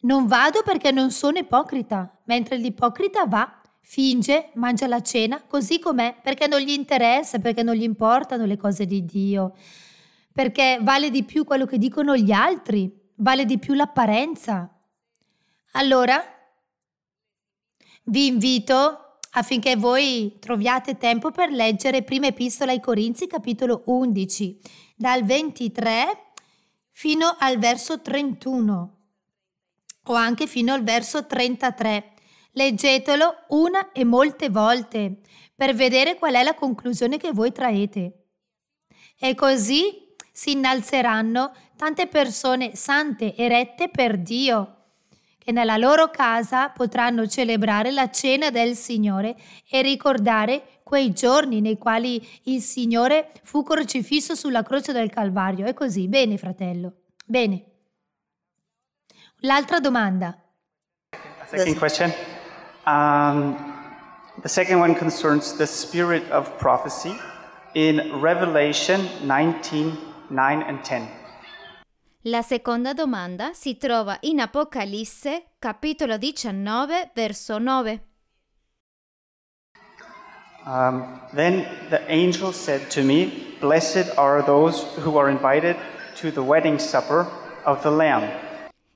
Non vado perché non sono ipocrita, mentre l'ipocrita va, finge, mangia la cena così com'è, perché non gli interessa, perché non gli importano le cose di Dio, perché vale di più quello che dicono gli altri, vale di più l'apparenza. Allora, vi invito a affinché voi troviate tempo per leggere Prima Epistola ai Corinzi capitolo 11, dal 23 fino al verso 31 o anche fino al verso 33. Leggetelo una e molte volte per vedere qual è la conclusione che voi traete. E così si innalzeranno tante persone sante e rette per Dio e nella loro casa potranno celebrare la cena del Signore e ricordare quei giorni nei quali il Signore fu crocifisso sulla croce del Calvario. È così, bene fratello, bene. L'altra domanda. The second question. Um, the second one concerns the spirit of prophecy in Revelation 19, 9 and 10. La seconda domanda si trova in Apocalisse, capitolo 19, verso 9. Um, then the angel said to me, Blessed are those who are invited to the wedding supper of the Lamb.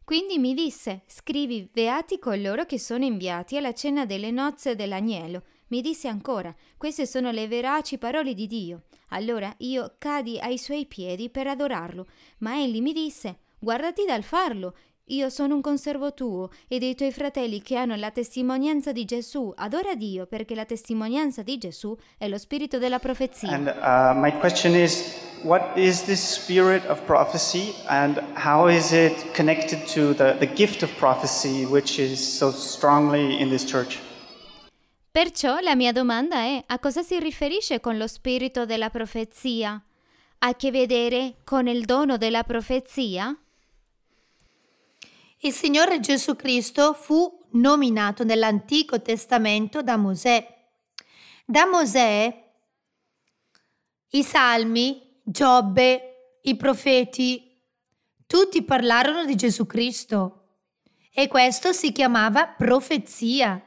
Quindi mi disse, scrivi, beati coloro che sono inviati alla cena delle nozze dell'agnello. Mi disse ancora, queste sono le veraci parole di Dio. Allora io cadi ai suoi piedi per adorarlo, ma egli mi disse, guardati dal farlo, io sono un conservo tuo e dei tuoi fratelli che hanno la testimonianza di Gesù. Adora Dio perché la testimonianza di Gesù è lo spirito della profezia. And uh, my question is what is this spirit of prophecy and how is it connected to the, the gift of prophecy which is so strongly in this church? Perciò la mia domanda è a cosa si riferisce con lo spirito della profezia? Ha a che vedere con il dono della profezia? Il Signore Gesù Cristo fu nominato nell'Antico Testamento da Mosè. Da Mosè i salmi, Giobbe, i profeti, tutti parlarono di Gesù Cristo e questo si chiamava profezia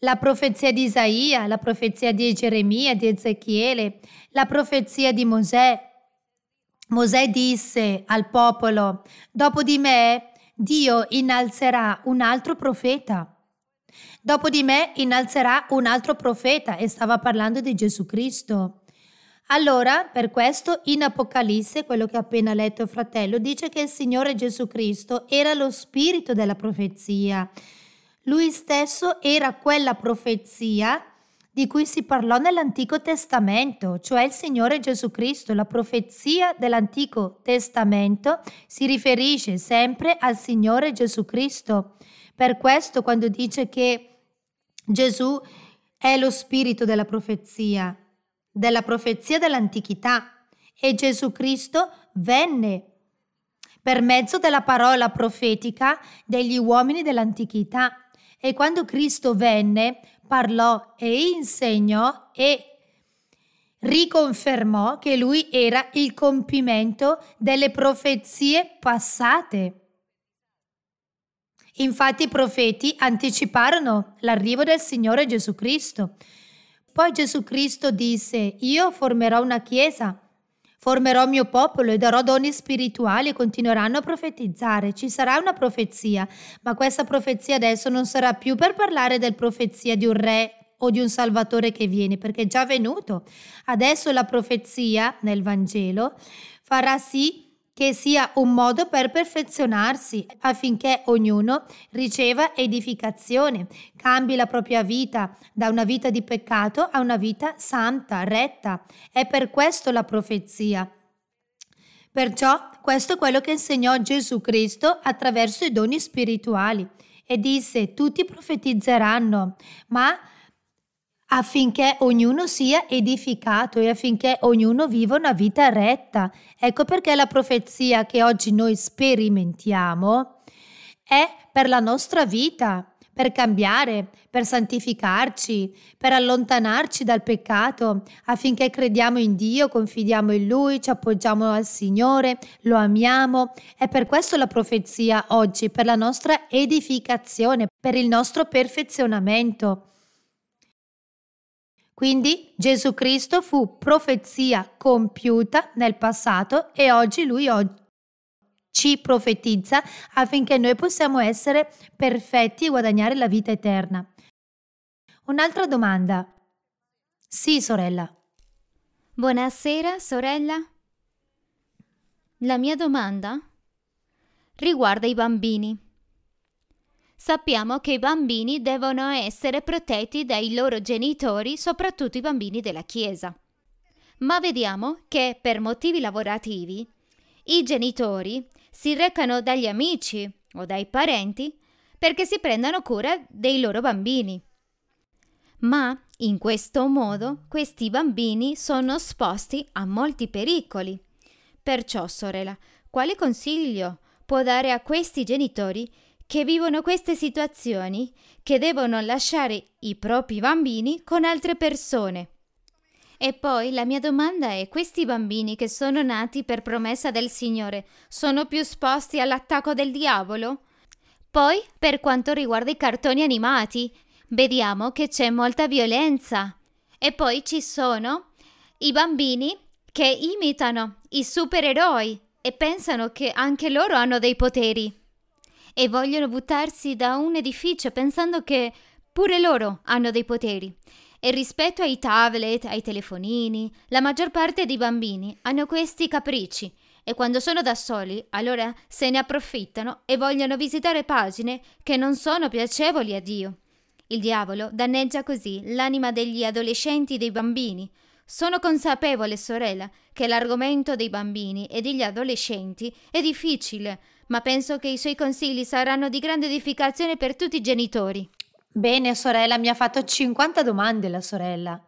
la profezia di Isaia, la profezia di Geremia, di Ezechiele, la profezia di Mosè. Mosè disse al popolo, dopo di me Dio innalzerà un altro profeta. Dopo di me innalzerà un altro profeta e stava parlando di Gesù Cristo. Allora, per questo, in Apocalisse, quello che ha appena letto il fratello, dice che il Signore Gesù Cristo era lo spirito della profezia. Lui stesso era quella profezia di cui si parlò nell'Antico Testamento, cioè il Signore Gesù Cristo. La profezia dell'Antico Testamento si riferisce sempre al Signore Gesù Cristo. Per questo quando dice che Gesù è lo spirito della profezia, della profezia dell'antichità e Gesù Cristo venne per mezzo della parola profetica degli uomini dell'antichità e quando Cristo venne, parlò e insegnò e riconfermò che lui era il compimento delle profezie passate. Infatti i profeti anticiparono l'arrivo del Signore Gesù Cristo. Poi Gesù Cristo disse, io formerò una chiesa Formerò mio popolo e darò doni spirituali e continueranno a profetizzare. Ci sarà una profezia, ma questa profezia adesso non sarà più per parlare del profezia di un re o di un salvatore che viene, perché è già venuto. Adesso la profezia nel Vangelo farà sì che sia un modo per perfezionarsi affinché ognuno riceva edificazione, cambi la propria vita da una vita di peccato a una vita santa, retta. È per questo la profezia. Perciò questo è quello che insegnò Gesù Cristo attraverso i doni spirituali e disse tutti profetizzeranno, ma affinché ognuno sia edificato e affinché ognuno viva una vita retta. Ecco perché la profezia che oggi noi sperimentiamo è per la nostra vita, per cambiare, per santificarci, per allontanarci dal peccato, affinché crediamo in Dio, confidiamo in Lui, ci appoggiamo al Signore, lo amiamo. È per questo la profezia oggi, per la nostra edificazione, per il nostro perfezionamento. Quindi Gesù Cristo fu profezia compiuta nel passato e oggi lui oggi ci profetizza affinché noi possiamo essere perfetti e guadagnare la vita eterna. Un'altra domanda. Sì, sorella. Buonasera, sorella. La mia domanda riguarda i bambini. Sappiamo che i bambini devono essere protetti dai loro genitori, soprattutto i bambini della Chiesa. Ma vediamo che per motivi lavorativi i genitori si recano dagli amici o dai parenti perché si prendano cura dei loro bambini. Ma in questo modo questi bambini sono esposti a molti pericoli. Perciò, sorella, quale consiglio può dare a questi genitori che vivono queste situazioni, che devono lasciare i propri bambini con altre persone. E poi la mia domanda è, questi bambini che sono nati per promessa del Signore sono più esposti all'attacco del diavolo? Poi, per quanto riguarda i cartoni animati, vediamo che c'è molta violenza. E poi ci sono i bambini che imitano i supereroi e pensano che anche loro hanno dei poteri e vogliono buttarsi da un edificio pensando che pure loro hanno dei poteri. E rispetto ai tablet, ai telefonini, la maggior parte dei bambini hanno questi capricci e quando sono da soli, allora se ne approfittano e vogliono visitare pagine che non sono piacevoli a Dio. Il diavolo danneggia così l'anima degli adolescenti e dei bambini, sono consapevole, sorella, che l'argomento dei bambini e degli adolescenti è difficile, ma penso che i suoi consigli saranno di grande edificazione per tutti i genitori. Bene, sorella, mi ha fatto 50 domande la sorella.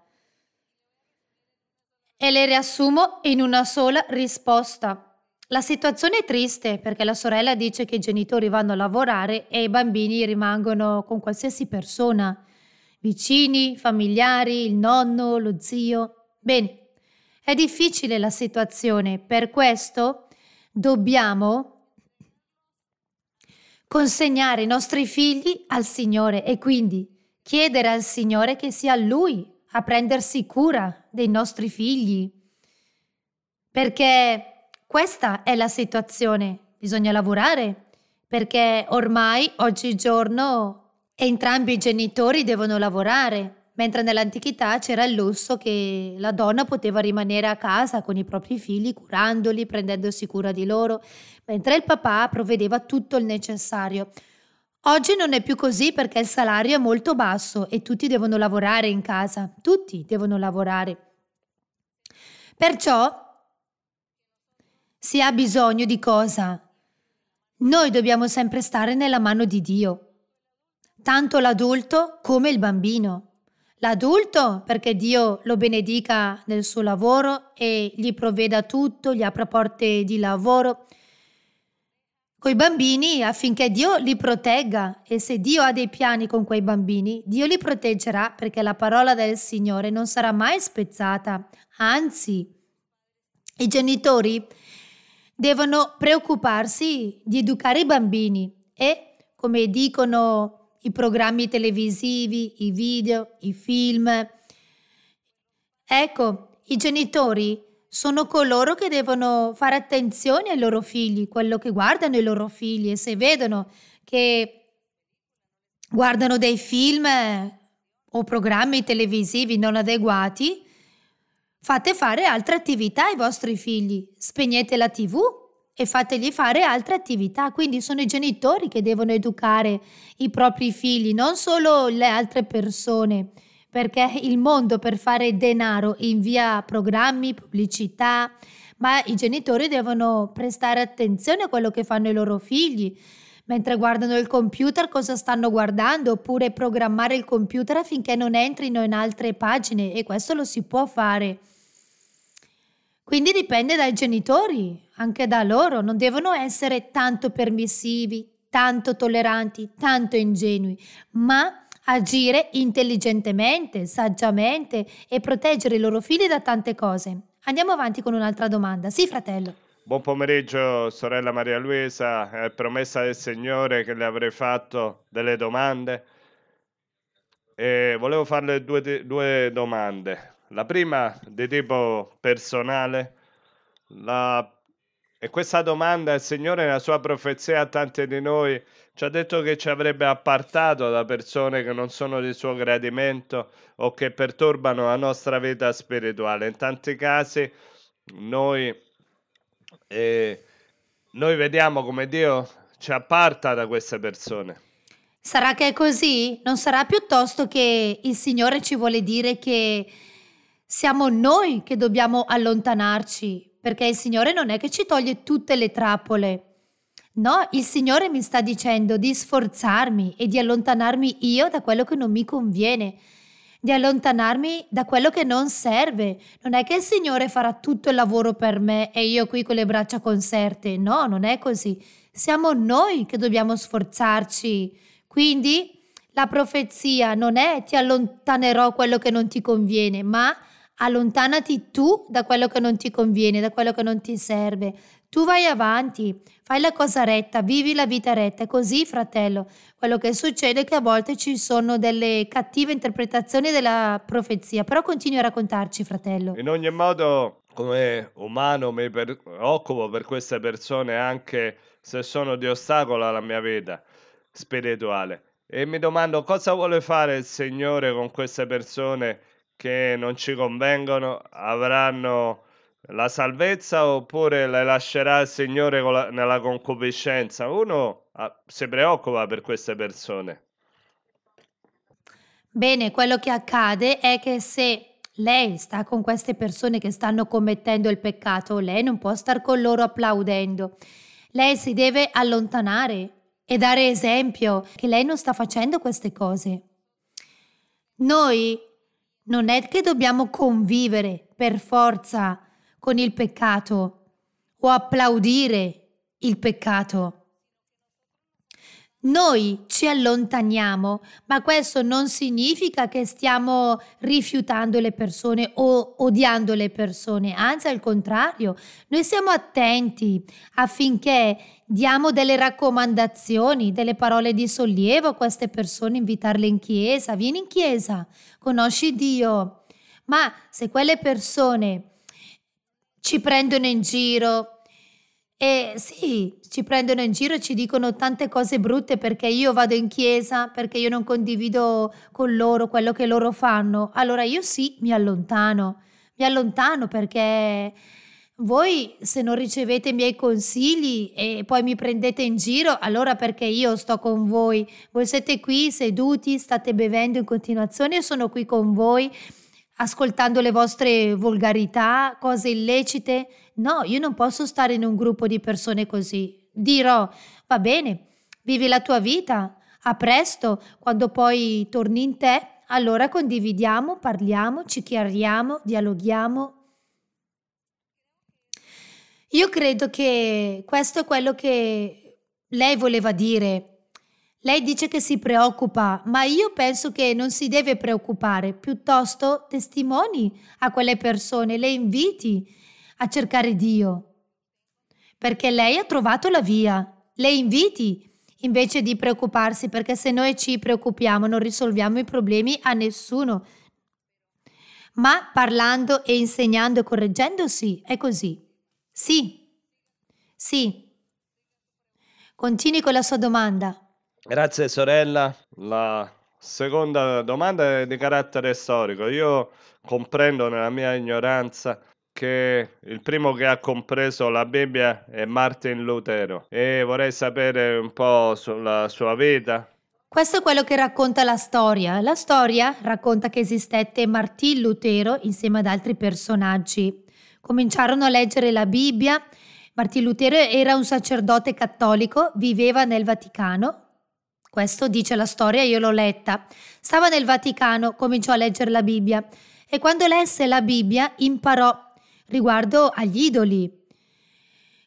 E le riassumo in una sola risposta. La situazione è triste perché la sorella dice che i genitori vanno a lavorare e i bambini rimangono con qualsiasi persona, vicini, familiari, il nonno, lo zio. Bene, è difficile la situazione, per questo dobbiamo consegnare i nostri figli al Signore e quindi chiedere al Signore che sia Lui a prendersi cura dei nostri figli, perché questa è la situazione, bisogna lavorare, perché ormai oggigiorno entrambi i genitori devono lavorare mentre nell'antichità c'era il lusso che la donna poteva rimanere a casa con i propri figli, curandoli, prendendosi cura di loro, mentre il papà provvedeva tutto il necessario. Oggi non è più così perché il salario è molto basso e tutti devono lavorare in casa, tutti devono lavorare. Perciò si ha bisogno di cosa? Noi dobbiamo sempre stare nella mano di Dio, tanto l'adulto come il bambino. L'adulto, perché Dio lo benedica nel suo lavoro e gli provveda tutto, gli apra porte di lavoro. Coi bambini affinché Dio li protegga e se Dio ha dei piani con quei bambini, Dio li proteggerà perché la parola del Signore non sarà mai spezzata. Anzi, i genitori devono preoccuparsi di educare i bambini e, come dicono i programmi televisivi, i video, i film. Ecco, i genitori sono coloro che devono fare attenzione ai loro figli, quello che guardano i loro figli e se vedono che guardano dei film eh, o programmi televisivi non adeguati, fate fare altre attività ai vostri figli, spegnete la tv e fategli fare altre attività. Quindi sono i genitori che devono educare i propri figli, non solo le altre persone, perché il mondo per fare denaro invia programmi, pubblicità, ma i genitori devono prestare attenzione a quello che fanno i loro figli. Mentre guardano il computer cosa stanno guardando oppure programmare il computer affinché non entrino in altre pagine e questo lo si può fare. Quindi dipende dai genitori, anche da loro non devono essere tanto permissivi, tanto tolleranti, tanto ingenui, ma agire intelligentemente, saggiamente e proteggere i loro figli da tante cose. Andiamo avanti con un'altra domanda. Sì, fratello. Buon pomeriggio, sorella Maria Luisa. È promessa del Signore che le avrei fatto delle domande. E volevo farle due, due domande. La prima di tipo personale. La e questa domanda il Signore nella sua profezia a tanti di noi ci ha detto che ci avrebbe appartato da persone che non sono di suo gradimento o che perturbano la nostra vita spirituale. In tanti casi noi, eh, noi vediamo come Dio ci apparta da queste persone. Sarà che è così? Non sarà piuttosto che il Signore ci vuole dire che siamo noi che dobbiamo allontanarci perché il Signore non è che ci toglie tutte le trappole. No, il Signore mi sta dicendo di sforzarmi e di allontanarmi io da quello che non mi conviene, di allontanarmi da quello che non serve. Non è che il Signore farà tutto il lavoro per me e io qui con le braccia conserte. No, non è così. Siamo noi che dobbiamo sforzarci. Quindi la profezia non è ti allontanerò quello che non ti conviene, ma allontanati tu da quello che non ti conviene, da quello che non ti serve. Tu vai avanti, fai la cosa retta, vivi la vita retta, è così fratello. Quello che succede è che a volte ci sono delle cattive interpretazioni della profezia, però continui a raccontarci fratello. In ogni modo, come umano mi occupo per queste persone anche se sono di ostacolo alla mia vita spirituale. E mi domando cosa vuole fare il Signore con queste persone che non ci convengono avranno la salvezza oppure le lascerà il Signore la, nella concupiscenza? Uno ah, si preoccupa per queste persone. Bene, quello che accade è che se lei sta con queste persone che stanno commettendo il peccato, lei non può star con loro applaudendo. Lei si deve allontanare e dare esempio che lei non sta facendo queste cose. Noi non è che dobbiamo convivere per forza con il peccato o applaudire il peccato. Noi ci allontaniamo, ma questo non significa che stiamo rifiutando le persone o odiando le persone, anzi al contrario, noi siamo attenti affinché diamo delle raccomandazioni, delle parole di sollievo a queste persone, invitarle in chiesa, vieni in chiesa, conosci Dio. Ma se quelle persone ci prendono in giro, e sì, ci prendono in giro, ci dicono tante cose brutte perché io vado in chiesa, perché io non condivido con loro quello che loro fanno. Allora io sì, mi allontano, mi allontano perché voi se non ricevete i miei consigli e poi mi prendete in giro, allora perché io sto con voi. Voi siete qui seduti, state bevendo in continuazione, io sono qui con voi ascoltando le vostre volgarità, cose illecite No, io non posso stare in un gruppo di persone così. Dirò, va bene, vivi la tua vita, a presto, quando poi torni in te, allora condividiamo, parliamo, ci chiariamo, dialoghiamo. Io credo che questo è quello che lei voleva dire. Lei dice che si preoccupa, ma io penso che non si deve preoccupare, piuttosto testimoni a quelle persone, le inviti, a cercare Dio, perché lei ha trovato la via. Le inviti invece di preoccuparsi, perché se noi ci preoccupiamo non risolviamo i problemi a nessuno. Ma parlando e insegnando e correggendosi è così. Sì, sì. Continui con la sua domanda. Grazie sorella. La seconda domanda è di carattere storico. Io comprendo nella mia ignoranza che il primo che ha compreso la Bibbia è Martin Lutero e vorrei sapere un po' sulla sua vita. Questo è quello che racconta la storia. La storia racconta che esistette Martin Lutero insieme ad altri personaggi. Cominciarono a leggere la Bibbia. Martin Lutero era un sacerdote cattolico, viveva nel Vaticano, questo dice la storia, io l'ho letta. Stava nel Vaticano, cominciò a leggere la Bibbia e quando lesse la Bibbia imparò riguardo agli idoli,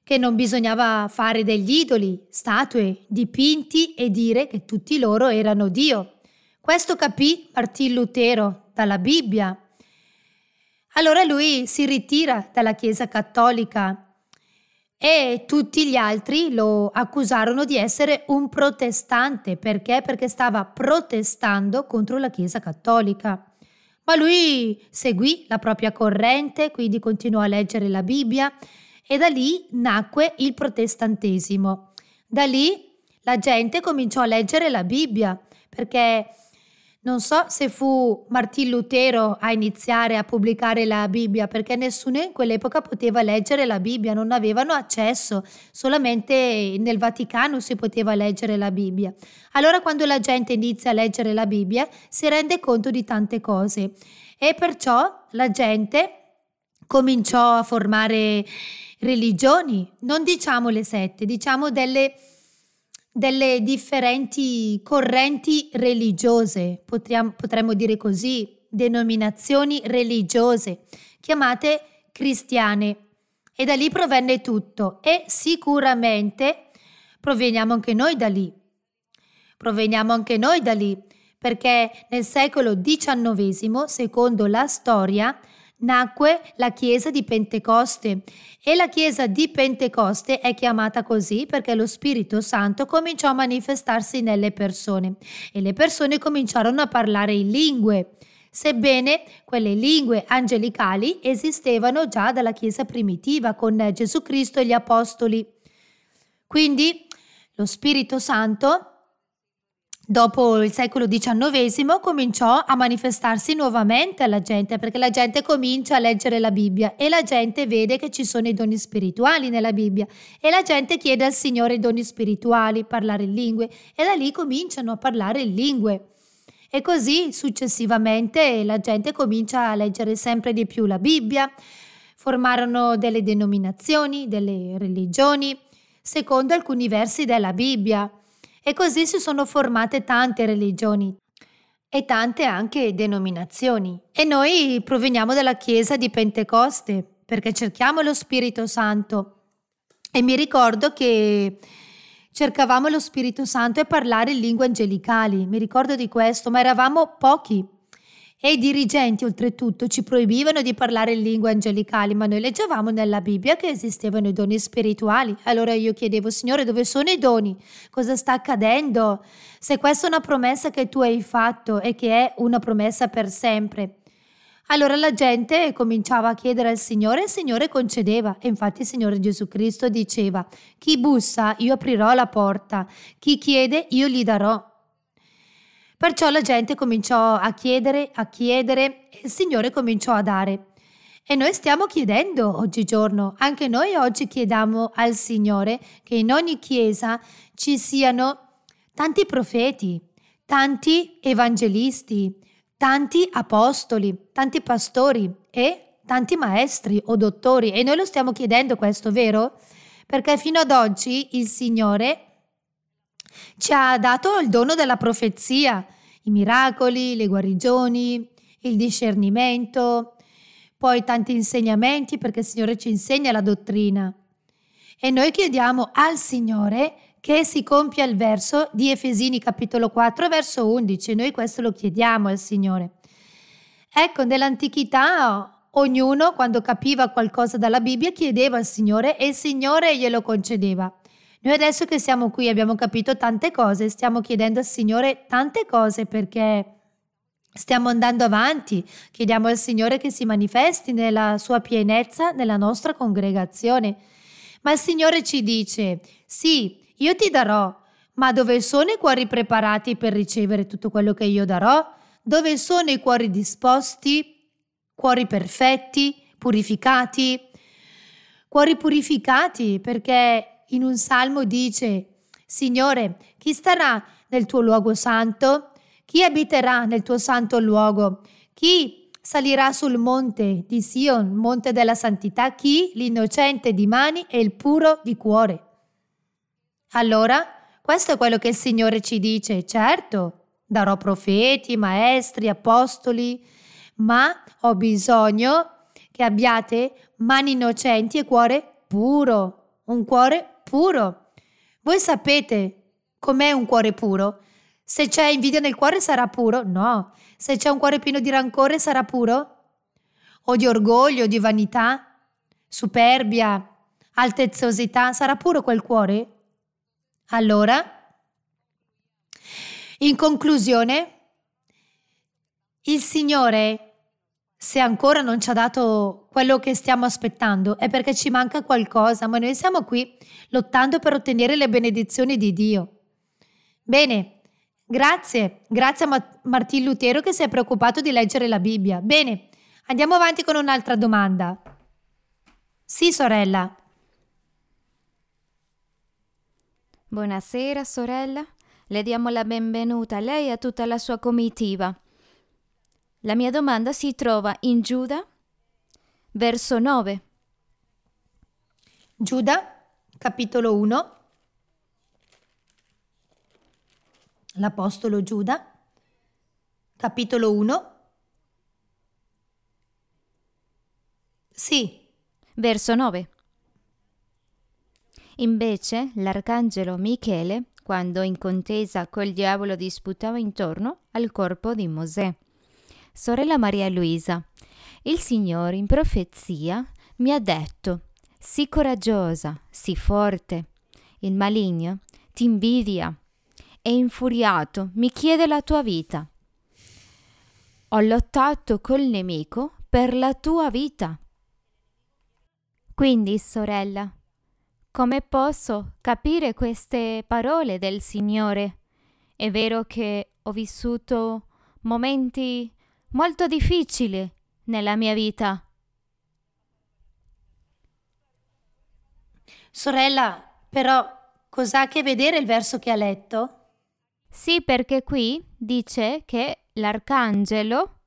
che non bisognava fare degli idoli, statue, dipinti e dire che tutti loro erano Dio. Questo capì Martin Lutero dalla Bibbia. Allora lui si ritira dalla Chiesa cattolica e tutti gli altri lo accusarono di essere un protestante perché? Perché stava protestando contro la Chiesa cattolica. Ma lui seguì la propria corrente, quindi continuò a leggere la Bibbia e da lì nacque il protestantesimo. Da lì la gente cominciò a leggere la Bibbia perché non so se fu Martin Lutero a iniziare a pubblicare la Bibbia, perché nessuno in quell'epoca poteva leggere la Bibbia, non avevano accesso, solamente nel Vaticano si poteva leggere la Bibbia. Allora quando la gente inizia a leggere la Bibbia si rende conto di tante cose e perciò la gente cominciò a formare religioni, non diciamo le sette, diciamo delle religioni delle differenti correnti religiose, potremmo, dire così, denominazioni religiose, chiamate cristiane. E da lì provenne tutto e sicuramente proveniamo anche noi da lì. Proveniamo anche noi da lì, perché nel secolo XIX, secondo la storia, nacque la Chiesa di Pentecoste e la Chiesa di Pentecoste è chiamata così perché lo Spirito Santo cominciò a manifestarsi nelle persone e le persone cominciarono a parlare in lingue, sebbene quelle lingue angelicali esistevano già dalla Chiesa primitiva con Gesù Cristo e gli Apostoli. Quindi lo Spirito Santo Dopo il secolo XIX cominciò a manifestarsi nuovamente alla gente perché la gente comincia a leggere la Bibbia e la gente vede che ci sono i doni spirituali nella Bibbia e la gente chiede al Signore i doni spirituali, parlare in lingue e da lì cominciano a parlare in lingue. E così successivamente la gente comincia a leggere sempre di più la Bibbia, formarono delle denominazioni, delle religioni, secondo alcuni versi della Bibbia. E così si sono formate tante religioni e tante anche denominazioni. E noi proveniamo dalla Chiesa di Pentecoste perché cerchiamo lo Spirito Santo. E mi ricordo che cercavamo lo Spirito Santo e parlare in lingue angelicali, mi ricordo di questo, ma eravamo pochi e i dirigenti oltretutto ci proibivano di parlare in lingue angelicali, ma noi leggevamo nella Bibbia che esistevano i doni spirituali. Allora io chiedevo, Signore, dove sono i doni? Cosa sta accadendo? Se questa è una promessa che tu hai fatto e che è una promessa per sempre. Allora la gente cominciava a chiedere al Signore e il Signore concedeva. E infatti il Signore Gesù Cristo diceva, chi bussa io aprirò la porta, chi chiede io gli darò. Perciò la gente cominciò a chiedere, a chiedere e il Signore cominciò a dare. E noi stiamo chiedendo oggigiorno, anche noi oggi chiediamo al Signore che in ogni chiesa ci siano tanti profeti, tanti evangelisti, tanti apostoli, tanti pastori e tanti maestri o dottori. E noi lo stiamo chiedendo questo, vero? Perché fino ad oggi il Signore ci ha dato il dono della profezia, i miracoli, le guarigioni, il discernimento, poi tanti insegnamenti perché il Signore ci insegna la dottrina. E noi chiediamo al Signore che si compia il verso di Efesini capitolo 4 verso 11. Noi questo lo chiediamo al Signore. Ecco, nell'antichità ognuno quando capiva qualcosa dalla Bibbia chiedeva al Signore e il Signore glielo concedeva. Noi adesso che siamo qui abbiamo capito tante cose, stiamo chiedendo al Signore tante cose perché Stiamo andando avanti, chiediamo al Signore che si manifesti nella sua pienezza nella nostra congregazione. Ma il Signore ci dice, sì, io ti darò, ma dove sono i cuori preparati per ricevere tutto quello che io darò? Dove sono i cuori disposti, cuori perfetti, purificati? Cuori purificati perché in un salmo dice, Signore, chi starà nel tuo luogo santo? Chi abiterà nel tuo santo luogo? Chi salirà sul monte di Sion, monte della santità? Chi? L'innocente di mani e il puro di cuore. Allora, questo è quello che il Signore ci dice. Certo, darò profeti, maestri, apostoli, ma ho bisogno che abbiate mani innocenti e cuore puro, un cuore puro. Voi sapete com'è un cuore puro? Se c'è invidia nel cuore sarà puro? No. Se c'è un cuore pieno di rancore sarà puro? O di orgoglio, di vanità, superbia, altezzosità, sarà puro quel cuore? Allora, in conclusione, il Signore se ancora non ci ha dato quello che stiamo aspettando, è perché ci manca qualcosa, ma noi siamo qui lottando per ottenere le benedizioni di Dio. Bene, grazie, grazie a Martin Lutero che si è preoccupato di leggere la Bibbia. Bene, andiamo avanti con un'altra domanda. Sì, sorella. Buonasera, sorella. Le diamo la benvenuta a lei e a tutta la sua comitiva. La mia domanda si trova in Giuda, verso 9. Giuda, capitolo 1. L'Apostolo Giuda, capitolo 1. Sì. Verso 9. Invece l'arcangelo Michele, quando in contesa col diavolo disputava intorno al corpo di Mosè, sorella Maria Luisa, il Signore in profezia mi ha detto, sii coraggiosa, sii forte. Il maligno ti invidia e infuriato mi chiede la tua vita. Ho lottato col nemico per la tua vita. Quindi, sorella, come posso capire queste parole del Signore? È vero che ho vissuto momenti molto difficili nella mia vita. Sorella, però cos'ha a che vedere il verso che ha letto? Sì, perché qui dice che l'arcangelo...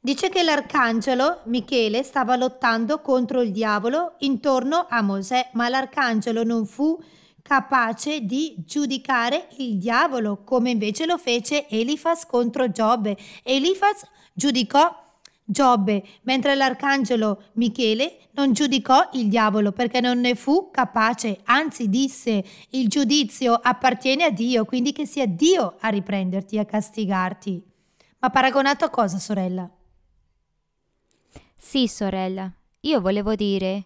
Dice che l'arcangelo Michele stava lottando contro il diavolo intorno a Mosè, ma l'arcangelo non fu capace di giudicare il diavolo, come invece lo fece Elifas contro Giobbe. Elifas giudicò Giobbe, mentre l'arcangelo Michele non giudicò il diavolo perché non ne fu capace, anzi disse il giudizio appartiene a Dio, quindi che sia Dio a riprenderti, a castigarti. Ma paragonato a cosa, sorella? Sì, sorella, io volevo dire,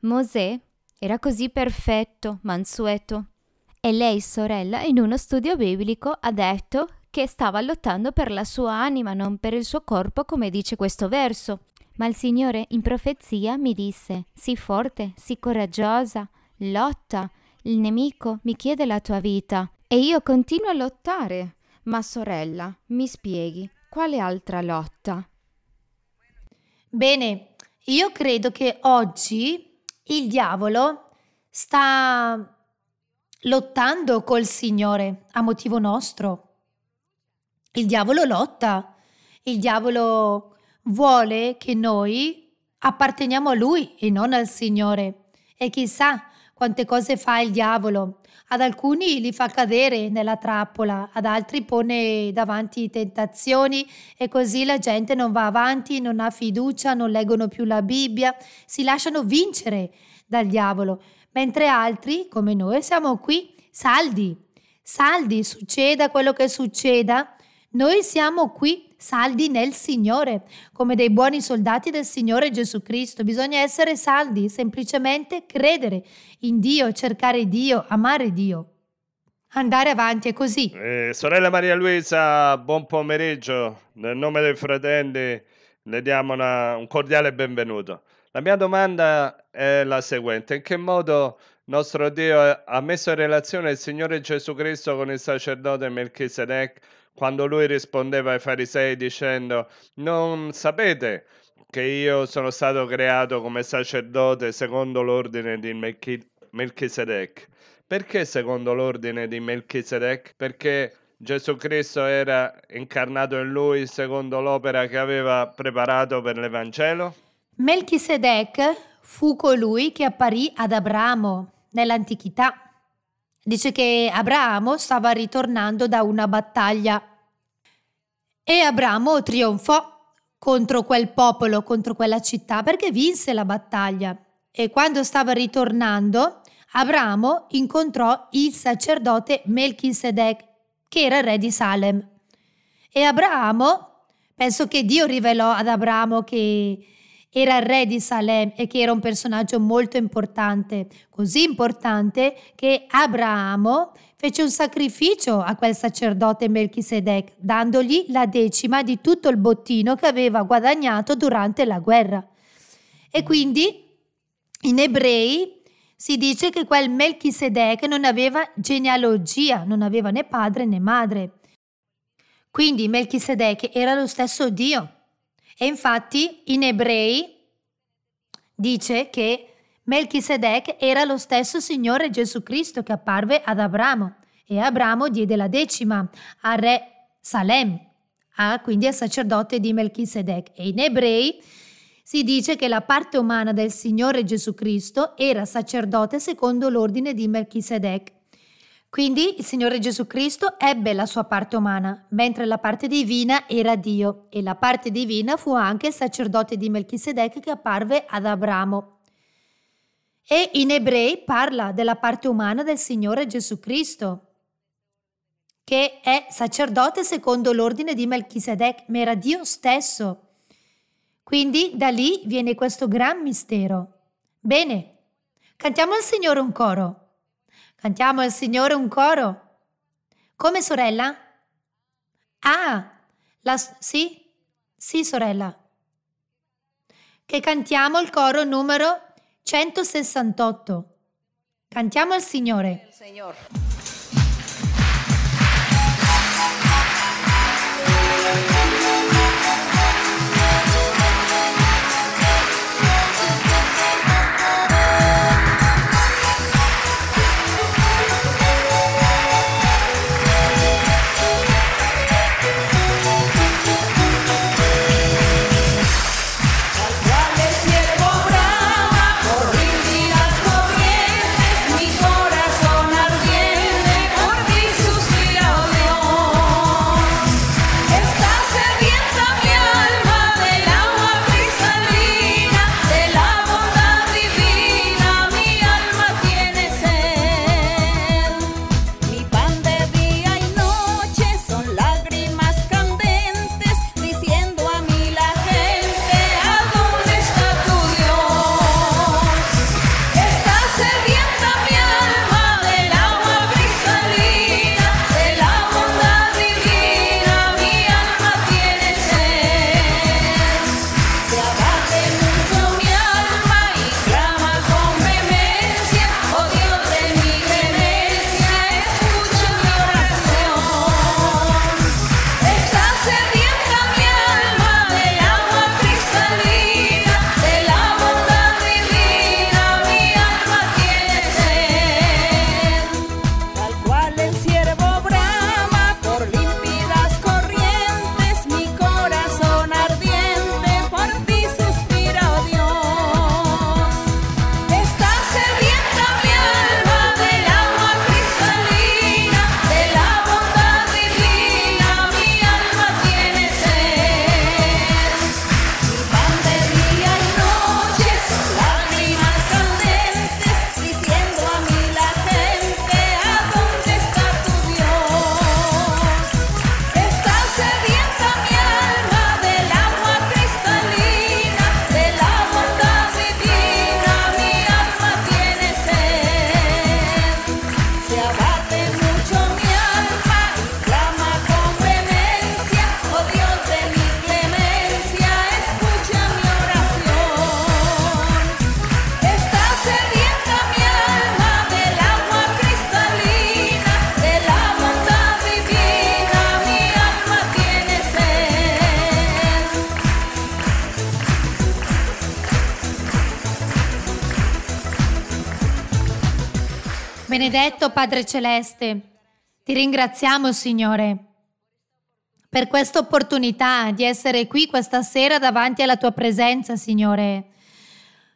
Mosè era così perfetto, mansueto. E lei, sorella, in uno studio biblico ha detto che stava lottando per la sua anima, non per il suo corpo, come dice questo verso. Ma il Signore in profezia mi disse, sii forte, sii coraggiosa, lotta, il nemico mi chiede la tua vita. E io continuo a lottare. Ma sorella, mi spieghi, quale altra lotta? Bene, io credo che oggi il diavolo sta lottando col Signore a motivo nostro. Il diavolo lotta, il diavolo vuole che noi apparteniamo a Lui e non al Signore. E chissà quante cose fa il diavolo. Ad alcuni li fa cadere nella trappola, ad altri pone davanti tentazioni e così la gente non va avanti, non ha fiducia, non leggono più la Bibbia, si lasciano vincere dal diavolo, mentre altri, come noi, siamo qui saldi. Saldi, succeda quello che succeda, noi siamo qui saldi nel Signore, come dei buoni soldati del Signore Gesù Cristo. Bisogna essere saldi, semplicemente credere in Dio, cercare Dio, amare Dio. Andare avanti è così. Eh, sorella Maria Luisa, buon pomeriggio. Nel nome dei fratelli le diamo una, un cordiale benvenuto. La mia domanda è la seguente: in che modo nostro Dio ha messo in relazione il Signore Gesù Cristo con il sacerdote Melchisedec quando lui rispondeva ai farisei dicendo non sapete che io sono stato creato come sacerdote secondo l'ordine di Melchisedec. Perché secondo l'ordine di Melchisedec? Perché Gesù Cristo era incarnato in lui secondo l'opera che aveva preparato per l'Evangelo? Melchisedec fu colui che apparì ad Abramo nell'antichità Dice che Abramo stava ritornando da una battaglia e Abramo trionfò contro quel popolo, contro quella città, perché vinse la battaglia. E quando stava ritornando, Abramo incontrò il sacerdote Melchisedec, che era re di Salem. E Abramo, penso che Dio rivelò ad Abramo che era il re di Salem e che era un personaggio molto importante, così importante che Abramo fece un sacrificio a quel sacerdote Melchisedec, dandogli la decima di tutto il bottino che aveva guadagnato durante la guerra. E quindi in ebrei si dice che quel Melchisedec non aveva genealogia, non aveva né padre né madre. Quindi Melchisedec era lo stesso Dio. E infatti in ebrei dice che Melchisedec era lo stesso Signore Gesù Cristo che apparve ad Abramo e Abramo diede la decima a re Salem, a, quindi al sacerdote di Melchisedec. E in ebrei si dice che la parte umana del Signore Gesù Cristo era sacerdote secondo l'ordine di Melchisedec quindi il Signore Gesù Cristo ebbe la sua parte umana, mentre la parte divina era Dio, e la parte divina fu anche il sacerdote di Melchisedec che apparve ad Abramo. E in ebrei parla della parte umana del Signore Gesù Cristo, che è sacerdote secondo l'ordine di Melchisedec, ma era Dio stesso. Quindi da lì viene questo gran mistero. Bene, cantiamo al Signore un coro. Cantiamo al Signore un coro. Come sorella? Ah, la, sì? Sì, sorella. Che cantiamo il coro numero 168. Cantiamo al Signore. eletto Padre Celeste, ti ringraziamo Signore per questa opportunità di essere qui questa sera davanti alla tua presenza Signore.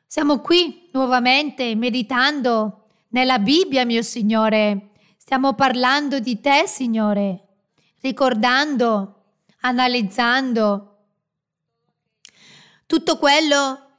Siamo qui nuovamente meditando nella Bibbia, mio Signore. Stiamo parlando di te, Signore, ricordando, analizzando tutto quello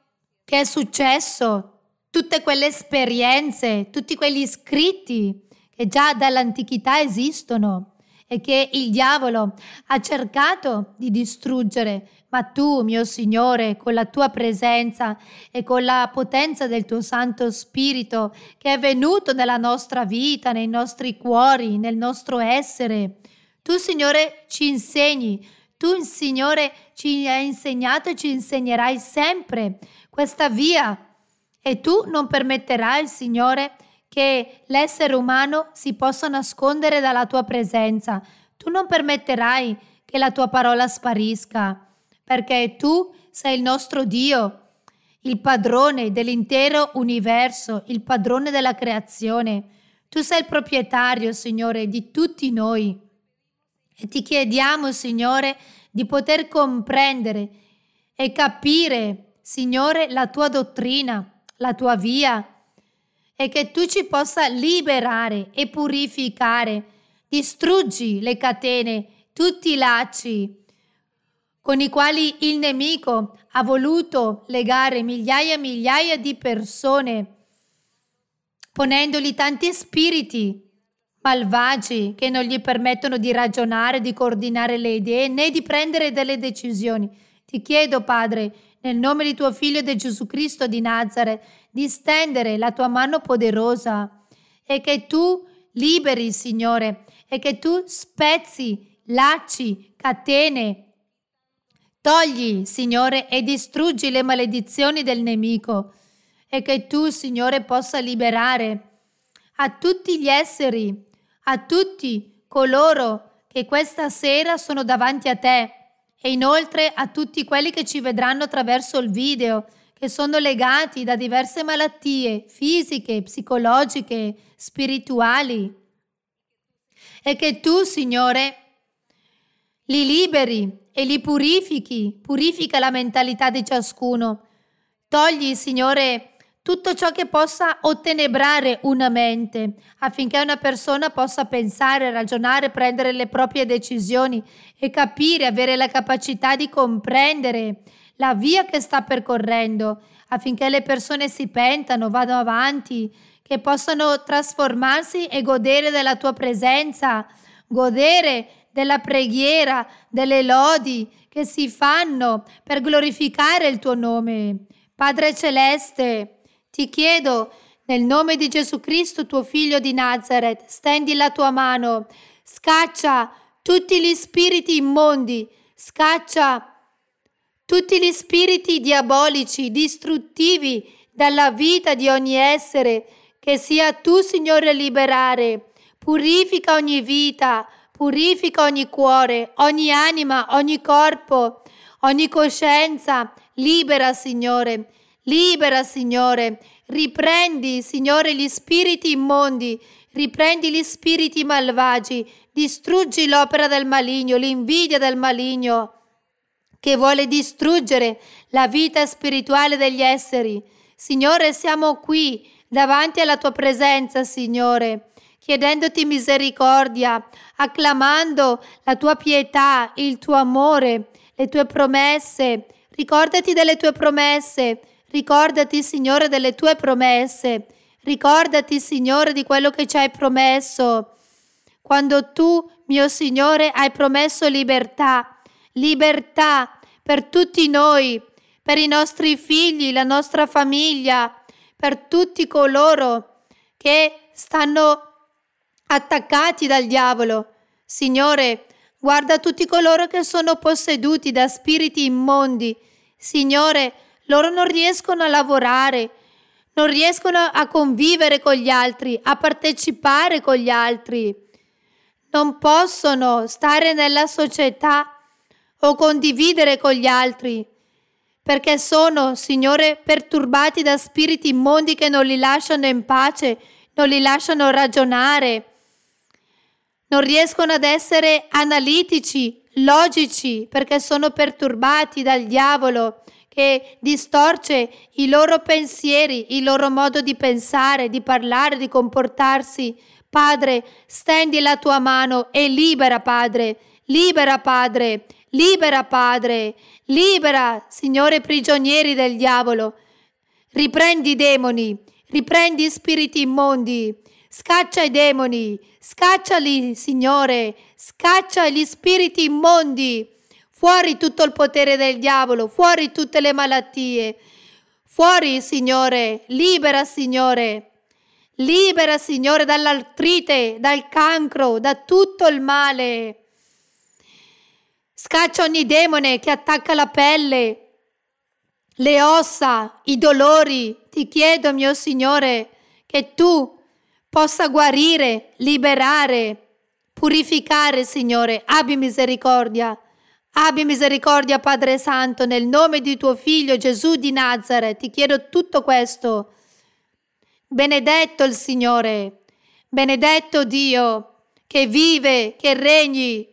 che è successo tutte quelle esperienze, tutti quegli scritti che già dall'antichità esistono e che il diavolo ha cercato di distruggere, ma tu, mio Signore, con la tua presenza e con la potenza del tuo Santo Spirito che è venuto nella nostra vita, nei nostri cuori, nel nostro essere, tu, Signore, ci insegni, tu, Signore, ci hai insegnato e ci insegnerai sempre questa via e tu non permetterai, Signore, che l'essere umano si possa nascondere dalla tua presenza. Tu non permetterai che la tua parola sparisca, perché tu sei il nostro Dio, il padrone dell'intero universo, il padrone della creazione. Tu sei il proprietario, Signore, di tutti noi. E ti chiediamo, Signore, di poter comprendere e capire, Signore, la tua dottrina la tua via e che tu ci possa liberare e purificare. Distruggi le catene, tutti i lacci con i quali il nemico ha voluto legare migliaia e migliaia di persone, ponendogli tanti spiriti malvagi che non gli permettono di ragionare, di coordinare le idee né di prendere delle decisioni. Ti chiedo, Padre, nel nome di tuo Figlio di Gesù Cristo di Nazareth, di stendere la tua mano poderosa e che tu liberi, Signore, e che tu spezzi lacci, catene. Togli, Signore, e distruggi le maledizioni del nemico e che tu, Signore, possa liberare a tutti gli esseri, a tutti coloro che questa sera sono davanti a te e inoltre a tutti quelli che ci vedranno attraverso il video, che sono legati da diverse malattie fisiche, psicologiche, spirituali. E che tu, Signore, li liberi e li purifichi, purifica la mentalità di ciascuno. Togli, Signore, tutto ciò che possa ottenebrare una mente affinché una persona possa pensare, ragionare, prendere le proprie decisioni e capire, avere la capacità di comprendere la via che sta percorrendo affinché le persone si pentano, vadano avanti, che possano trasformarsi e godere della tua presenza, godere della preghiera, delle lodi che si fanno per glorificare il tuo nome. Padre Celeste, ti chiedo, nel nome di Gesù Cristo, tuo figlio di Nazareth, stendi la tua mano, scaccia tutti gli spiriti immondi, scaccia tutti gli spiriti diabolici, distruttivi dalla vita di ogni essere, che sia tu, Signore, liberare. Purifica ogni vita, purifica ogni cuore, ogni anima, ogni corpo, ogni coscienza. Libera, Signore. Libera, Signore, riprendi, Signore, gli spiriti immondi, riprendi gli spiriti malvagi, distruggi l'opera del maligno, l'invidia del maligno che vuole distruggere la vita spirituale degli esseri. Signore, siamo qui davanti alla tua presenza, Signore chiedendoti misericordia, acclamando la tua pietà, il tuo amore, le tue promesse. Ricordati delle tue promesse Ricordati, Signore, delle tue promesse. Ricordati, Signore, di quello che ci hai promesso. Quando tu, mio Signore, hai promesso libertà, libertà per tutti noi, per i nostri figli, la nostra famiglia, per tutti coloro che stanno attaccati dal diavolo. Signore, guarda tutti coloro che sono posseduti da spiriti immondi. Signore, loro non riescono a lavorare, non riescono a convivere con gli altri, a partecipare con gli altri. Non possono stare nella società o condividere con gli altri, perché sono, Signore, perturbati da spiriti immondi che non li lasciano in pace, non li lasciano ragionare, non riescono ad essere analitici, logici, perché sono perturbati dal diavolo, che distorce i loro pensieri, il loro modo di pensare, di parlare, di comportarsi. Padre, stendi la tua mano e libera, Padre, libera, Padre, libera, Padre, libera, Signore, prigionieri del diavolo. Riprendi i demoni, riprendi i spiriti immondi, scaccia i demoni, scacciali, Signore, scaccia gli spiriti immondi Fuori tutto il potere del diavolo, fuori tutte le malattie. Fuori, Signore, libera, Signore. Libera, Signore, dall'artrite, dal cancro, da tutto il male. Scaccia ogni demone che attacca la pelle, le ossa, i dolori. Ti chiedo, mio Signore, che tu possa guarire, liberare, purificare, Signore. Abbi misericordia. Abbi misericordia, Padre Santo, nel nome di tuo Figlio Gesù di Nazareth. Ti chiedo tutto questo. Benedetto il Signore, benedetto Dio, che vive, che regni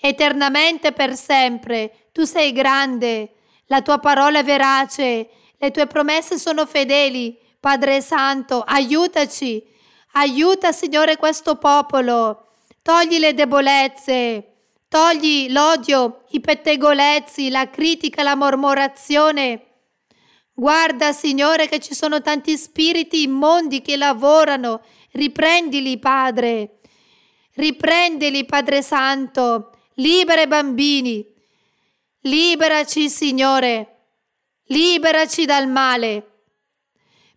eternamente per sempre. Tu sei grande, la tua parola è verace, le tue promesse sono fedeli. Padre Santo, aiutaci, aiuta Signore questo popolo, togli le debolezze Togli l'odio, i pettegolezzi, la critica, la mormorazione. Guarda, Signore, che ci sono tanti spiriti immondi che lavorano. Riprendili, Padre. Riprendili, Padre Santo. Libera i bambini. Liberaci, Signore. Liberaci dal male.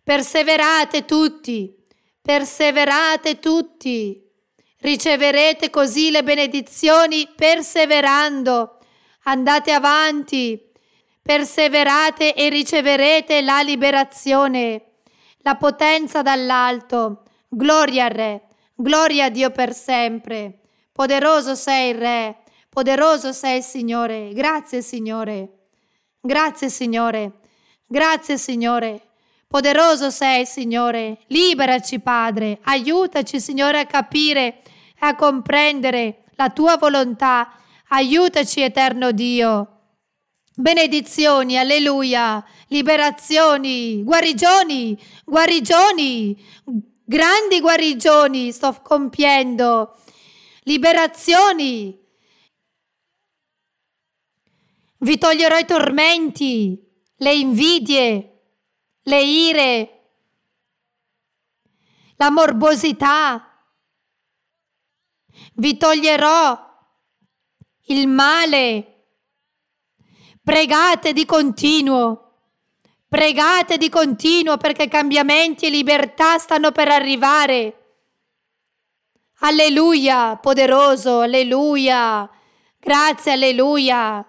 Perseverate tutti. Perseverate tutti. Riceverete così le benedizioni perseverando. Andate avanti, perseverate e riceverete la liberazione, la potenza dall'alto. Gloria al Re, gloria a Dio per sempre. Poderoso sei il Re, poderoso sei il Signore. Grazie Signore, grazie Signore, grazie Signore. Poderoso sei Signore, liberaci Padre, aiutaci Signore a capire a comprendere la tua volontà. Aiutaci, eterno Dio. Benedizioni, alleluia, liberazioni, guarigioni, guarigioni, grandi guarigioni sto compiendo, liberazioni. Vi toglierò i tormenti, le invidie, le ire, la morbosità, vi toglierò il male. Pregate di continuo, pregate di continuo perché cambiamenti e libertà stanno per arrivare. Alleluia, poderoso, alleluia, grazie, alleluia.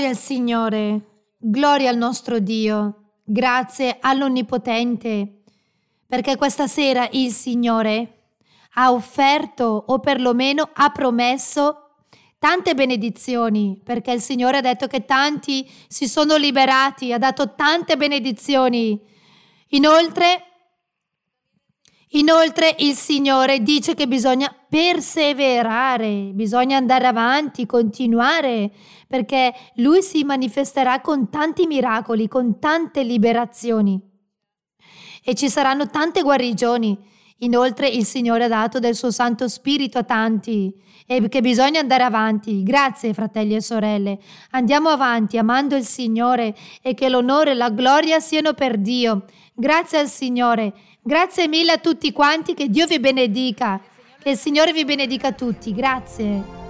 Gloria al Signore, gloria al nostro Dio, grazie all'Onnipotente, perché questa sera il Signore ha offerto o perlomeno ha promesso tante benedizioni, perché il Signore ha detto che tanti si sono liberati, ha dato tante benedizioni. Inoltre Inoltre il Signore dice che bisogna perseverare, bisogna andare avanti, continuare, perché Lui si manifesterà con tanti miracoli, con tante liberazioni e ci saranno tante guarigioni. Inoltre il Signore ha dato del suo Santo Spirito a tanti e che bisogna andare avanti. Grazie fratelli e sorelle. Andiamo avanti amando il Signore e che l'onore e la gloria siano per Dio. Grazie al Signore Grazie mille a tutti quanti, che Dio vi benedica, che il Signore vi benedica tutti, grazie.